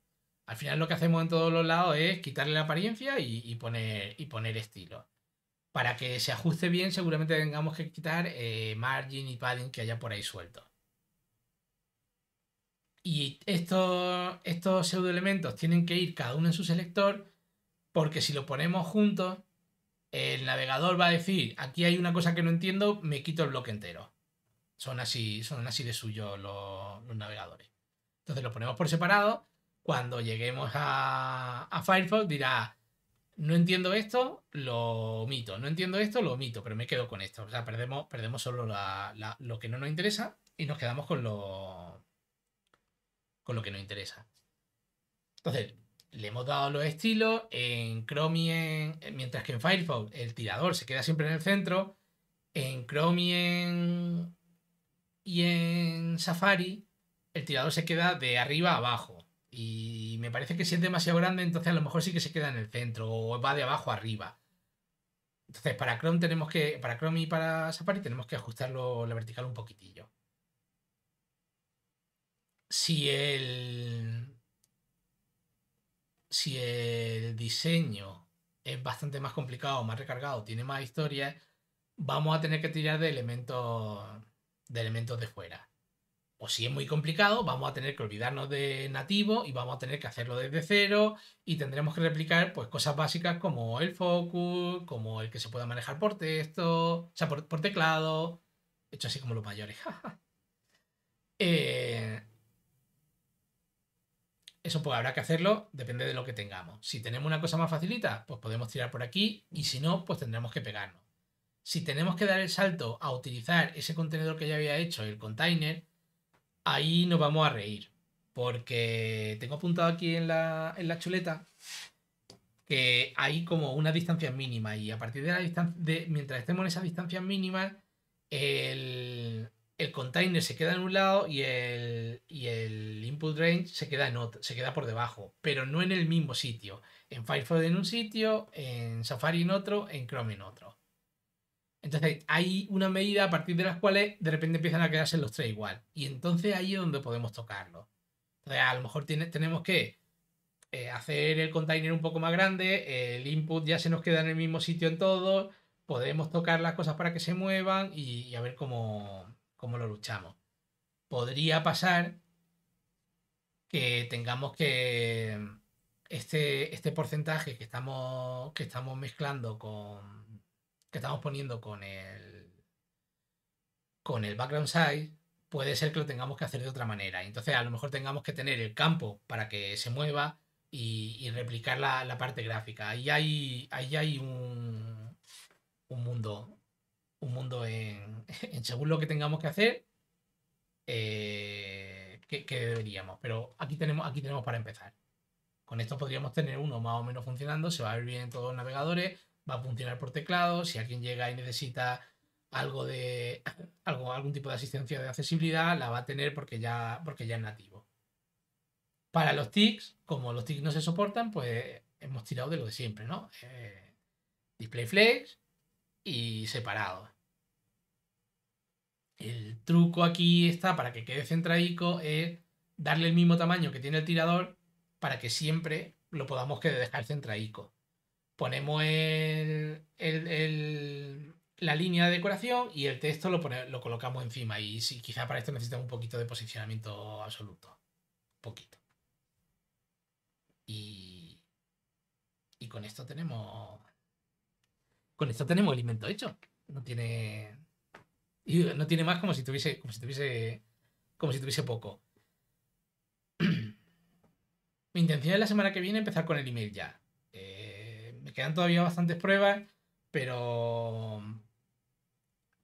Al final lo que hacemos en todos los lados es quitarle la apariencia y, poner, y poner estilo. Para que se ajuste bien, seguramente tengamos que quitar eh, margin y padding que haya por ahí suelto. Y estos, estos elementos tienen que ir cada uno en su selector, porque si lo ponemos juntos, el navegador va a decir, aquí hay una cosa que no entiendo, me quito el bloque entero. Son así, son así de suyo los, navegadores. Entonces lo ponemos por separado. Cuando lleguemos a, Firefox dirá, no entiendo esto, lo omito. No entiendo esto, lo omito, pero me quedo con esto. O sea, perdemos, perdemos solo lo que no nos interesa y nos quedamos con lo, con lo que nos interesa. Entonces, le hemos dado los estilos, en Chrome en, eh, mientras que en Firefox el tirador se queda siempre en el centro, en Chrome y en, Safari el tirador se queda de arriba a abajo. Y me parece que si es demasiado grande, entonces a lo mejor sí que se queda en el centro o va de abajo a arriba. Entonces, para Chrome tenemos que. Para Chrome y para Safari tenemos que ajustarlo la vertical un poquitillo si el, si el diseño es bastante más complicado, más recargado, tiene más historias, vamos a tener que tirar de elementos de elementos de fuera. O si es muy complicado, vamos a tener que olvidarnos de nativo y vamos a tener que hacerlo desde cero y tendremos que replicar pues, cosas básicas como el focus, como el que se pueda manejar por texto, o sea, por, teclado, hecho así como los mayores. Eh, eso pues habrá que hacerlo, depende de lo que tengamos. Si tenemos una cosa más facilita, pues podemos tirar por aquí y si no, pues tendremos que pegarnos. Si tenemos que dar el salto a utilizar ese contenedor que ya había hecho, el container, ahí nos vamos a reír. Porque tengo apuntado aquí en la, en la chuleta que hay como una distancia mínima y a partir de la distancia, de, mientras estemos en esa distancia mínima, el, el container se queda en un lado y el, y el input range se queda, en otro, se queda por debajo, pero no en el mismo sitio. En Firefox en un sitio, en Safari en otro, en Chrome en otro. Entonces hay una medida a partir de las cuales de repente empiezan a quedarse los tres igual. Y entonces ahí es donde podemos tocarlo. Entonces a lo mejor tenemos que eh, hacer el container un poco más grande, el input ya se nos queda en el mismo sitio en todo, podemos tocar las cosas para que se muevan y a ver cómo, cómo lo luchamos. Podría pasar que tengamos que este, este porcentaje que estamos, que estamos mezclando con. que estamos poniendo con el. con el background size, puede ser que lo tengamos que hacer de otra manera. Entonces, a lo mejor tengamos que tener el campo para que se mueva y, replicar la, parte gráfica. Ahí hay, ahí hay un, un mundo un mundo en, según lo que tengamos que hacer, eh, que, deberíamos. Pero aquí tenemos, aquí tenemos para empezar. Con esto podríamos tener uno más o menos funcionando, se va a ver bien en todos los navegadores, va a funcionar por teclado, si alguien llega y necesita algo de algo, algún tipo de asistencia de accesibilidad, la va a tener porque ya, porque ya es nativo. Para los TICs, como los TICs no se soportan, pues hemos tirado de lo de siempre, ¿no? Eh, display flex y separado. El truco aquí está, para que quede centradico, es darle el mismo tamaño que tiene el tirador para que siempre lo podamos que dejar centradico. Ponemos el, la línea de decoración y el texto lo, colocamos encima. Y si, quizá para esto necesitamos un poquito de posicionamiento absoluto. Un poquito. Y, y con esto tenemos... Con esto tenemos el hecho. No tiene, y no tiene más como si tuviese, como si tuviese, como si tuviese poco. Mi intención es la semana que viene empezar con el email ya. Eh, me quedan todavía bastantes pruebas, pero.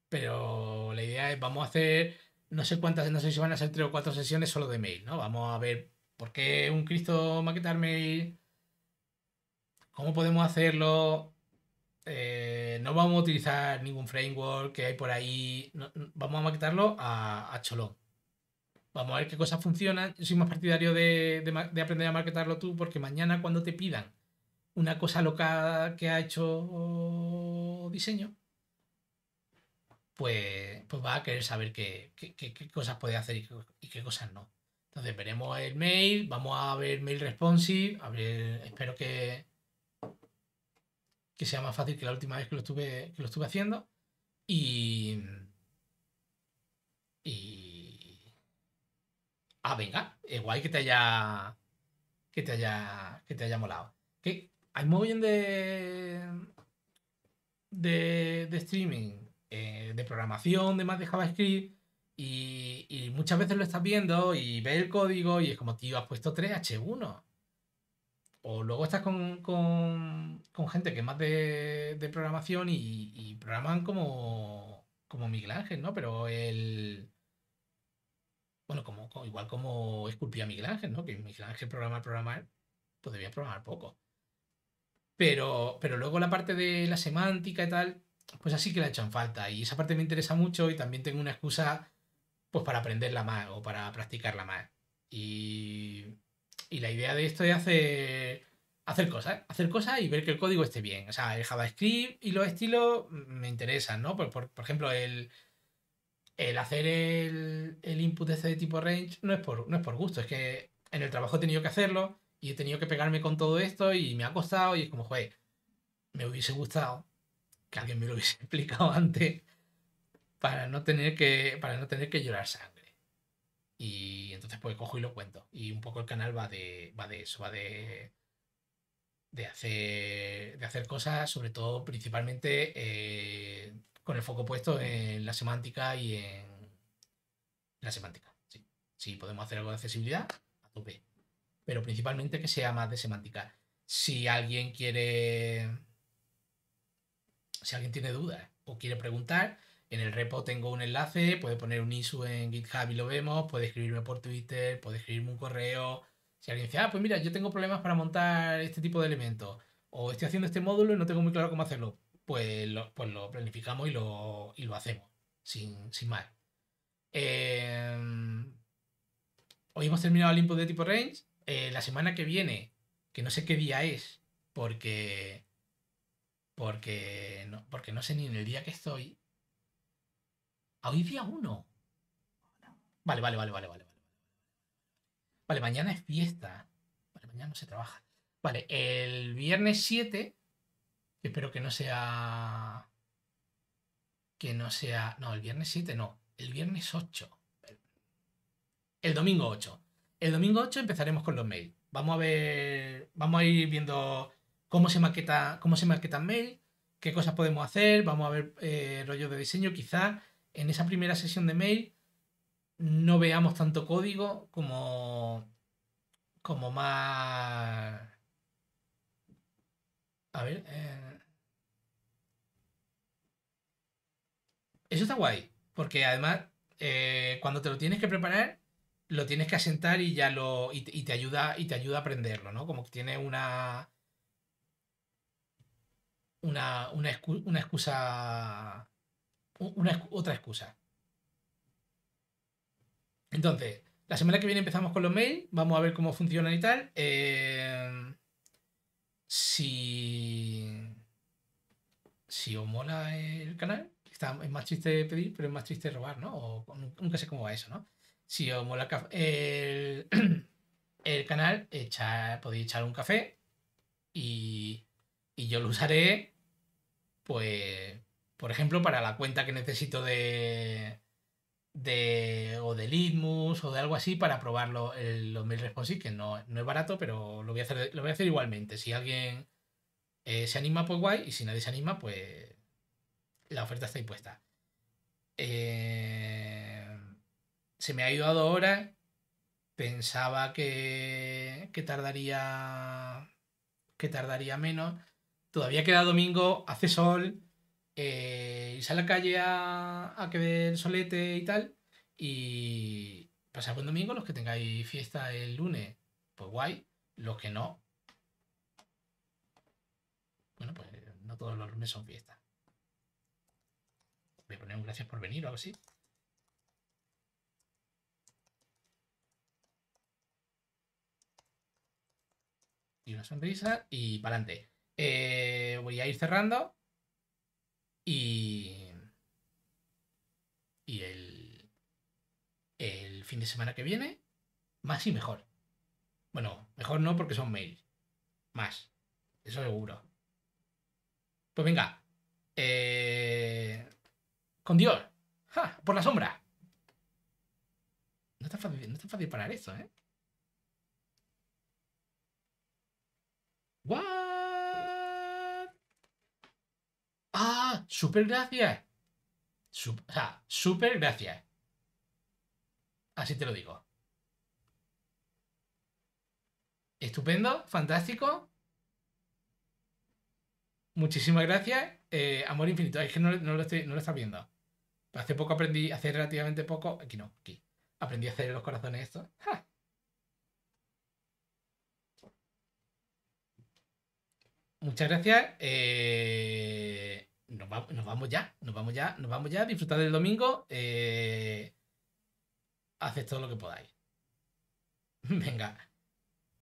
Pero la idea es, vamos a hacer, no sé cuántas, no sé si van a ser tres o cuatro sesiones solo de mail, ¿no? Vamos a ver por qué un Cristo maquetar mail, cómo podemos hacerlo, eh, no vamos a utilizar ningún framework que hay por ahí, vamos a maquetarlo a, a, cholón. Vamos a ver qué cosas funcionan. Yo soy más partidario de, aprender a maquetarlo tú, porque mañana cuando te pidan una cosa loca que ha hecho diseño, pues, pues va a querer saber qué, cosas puede hacer y, qué, cosas no. Entonces veremos el mail, vamos a ver mail responsive, espero que, que sea más fácil que la última vez que lo estuve, que lo estuve haciendo. Y. Y. Ah, venga, es guay que te haya. Que te haya. Que te haya molado. Que hay muy bien de. De, streaming, eh, de programación, de más de JavaScript. Y, y muchas veces lo estás viendo y ves el código y es como, tío, has puesto 3H1 o luego estás con, gente que es más de, programación y, programan como, como Miguel Ángel, ¿no? Pero el... Bueno, como, igual como esculpía Miguel Ángel, ¿no? Que Miguel Ángel programar, programar, pues debía programar poco. Pero, pero luego la parte de la semántica y tal, pues así que la echan falta. Y esa parte me interesa mucho y también tengo una excusa pues para aprenderla más o para practicarla más. Y y la idea de esto es hacer, hacer cosas, ¿eh? hacer cosas y ver que el código esté bien. O sea, el JavaScript y los estilos me interesan, ¿no? Por, ejemplo, el, el hacer el, el input ese de tipo range no es, por, no es por gusto, es que en el trabajo he tenido que hacerlo y he tenido que pegarme con todo esto y me ha costado y es como, joder, me hubiese gustado que alguien me lo hubiese explicado antes para no tener que, para no tener que llorar sangre. Y entonces pues cojo y lo cuento. Y un poco el canal va de, va de eso, va de, de, hacer, de hacer cosas, sobre todo principalmente eh, con el foco puesto en la semántica y en la semántica. Si podemos hacer algo de accesibilidad, a tope. Pero principalmente que sea más de semántica. Si alguien quiere... Si alguien tiene dudas o quiere preguntar, en el repo tengo un enlace, puede poner un issue en GitHub y lo vemos, puede escribirme por Twitter, puede escribirme un correo. Si alguien dice, ah, pues mira, yo tengo problemas para montar este tipo de elementos, o estoy haciendo este módulo y no tengo muy claro cómo hacerlo, pues lo, pues lo planificamos y lo, hacemos, sin, sin em, hoy hemos terminado el input de tipo range. Eh, la semana que viene, que no sé qué día es, porque porque porque no sé ni en el día que estoy, Hoy día 1? Vale, vale, vale, vale, vale. Vale, mañana es fiesta. Vale, mañana no se trabaja. Vale, el viernes 7, espero que no sea... Que no sea... No, el viernes 7 no. El viernes 8. El domingo 8. El domingo 8 empezaremos con los mails. Vamos a ver... Vamos a ir viendo cómo se maqueta, cómo se maquetan mail, qué cosas podemos hacer, vamos a ver eh, rollos de diseño, quizás en esa primera sesión de mail no veamos tanto código como, como más... A ver... Eh, eso está guay, porque además eh, cuando te lo tienes que preparar, lo tienes que asentar y ya lo. Y, te ayuda, y te ayuda a aprenderlo, ¿no? Como que tiene una. Una, una excusa otra excusa. Entonces, la semana que viene empezamos con los mails, vamos a ver cómo funciona y tal. Eh, si, si os mola el canal, está, es más triste pedir, pero es más triste robar, ¿no? O, nunca sé cómo va eso, ¿no? Si os mola el, el canal, echar, podéis echar un café y, y yo lo usaré, pues por ejemplo, para la cuenta que necesito de. de o de Litmus o de algo así para probarlo los mail responsive, que no, es barato, pero lo voy a hacer, lo voy a hacer igualmente. Si alguien eh, se anima, pues guay, y si nadie se anima, pues la oferta está impuesta. Eh, se me ha ayudado ahora. Pensaba que, que tardaría. que tardaría menos. Todavía queda domingo, hace sol. Eh, y irse a la calle a, a que ver solete y tal, y pasar buen domingo, los que tengáis fiesta el lunes, pues guay, los que no, bueno, pues no todos los lunes son fiestas. Voy a poner un gracias por venir o algo así. Y una sonrisa y para adelante. Eh, voy a ir cerrando. Y. Y el. El fin de semana que viene, más y mejor. Bueno, mejor no porque son mails. Más. Eso seguro. Pues venga. Eh, con Dios. Por la sombra. No está fácil, no parar eso, ¿eh? Ah, gracias. super gracias. Así te lo digo. Estupendo, fantástico. Muchísimas gracias. Eh, amor infinito. Es que no, no, lo estoy, no lo viendo. Hace poco aprendí, hace relativamente poco. Aquí no, aquí. Aprendí a hacer los corazones estos. Muchas gracias. Eh nos vamos, ya, nos vamos ya, nos vamos ya, disfrutad del domingo, eh, haced todo lo que podáis. Venga.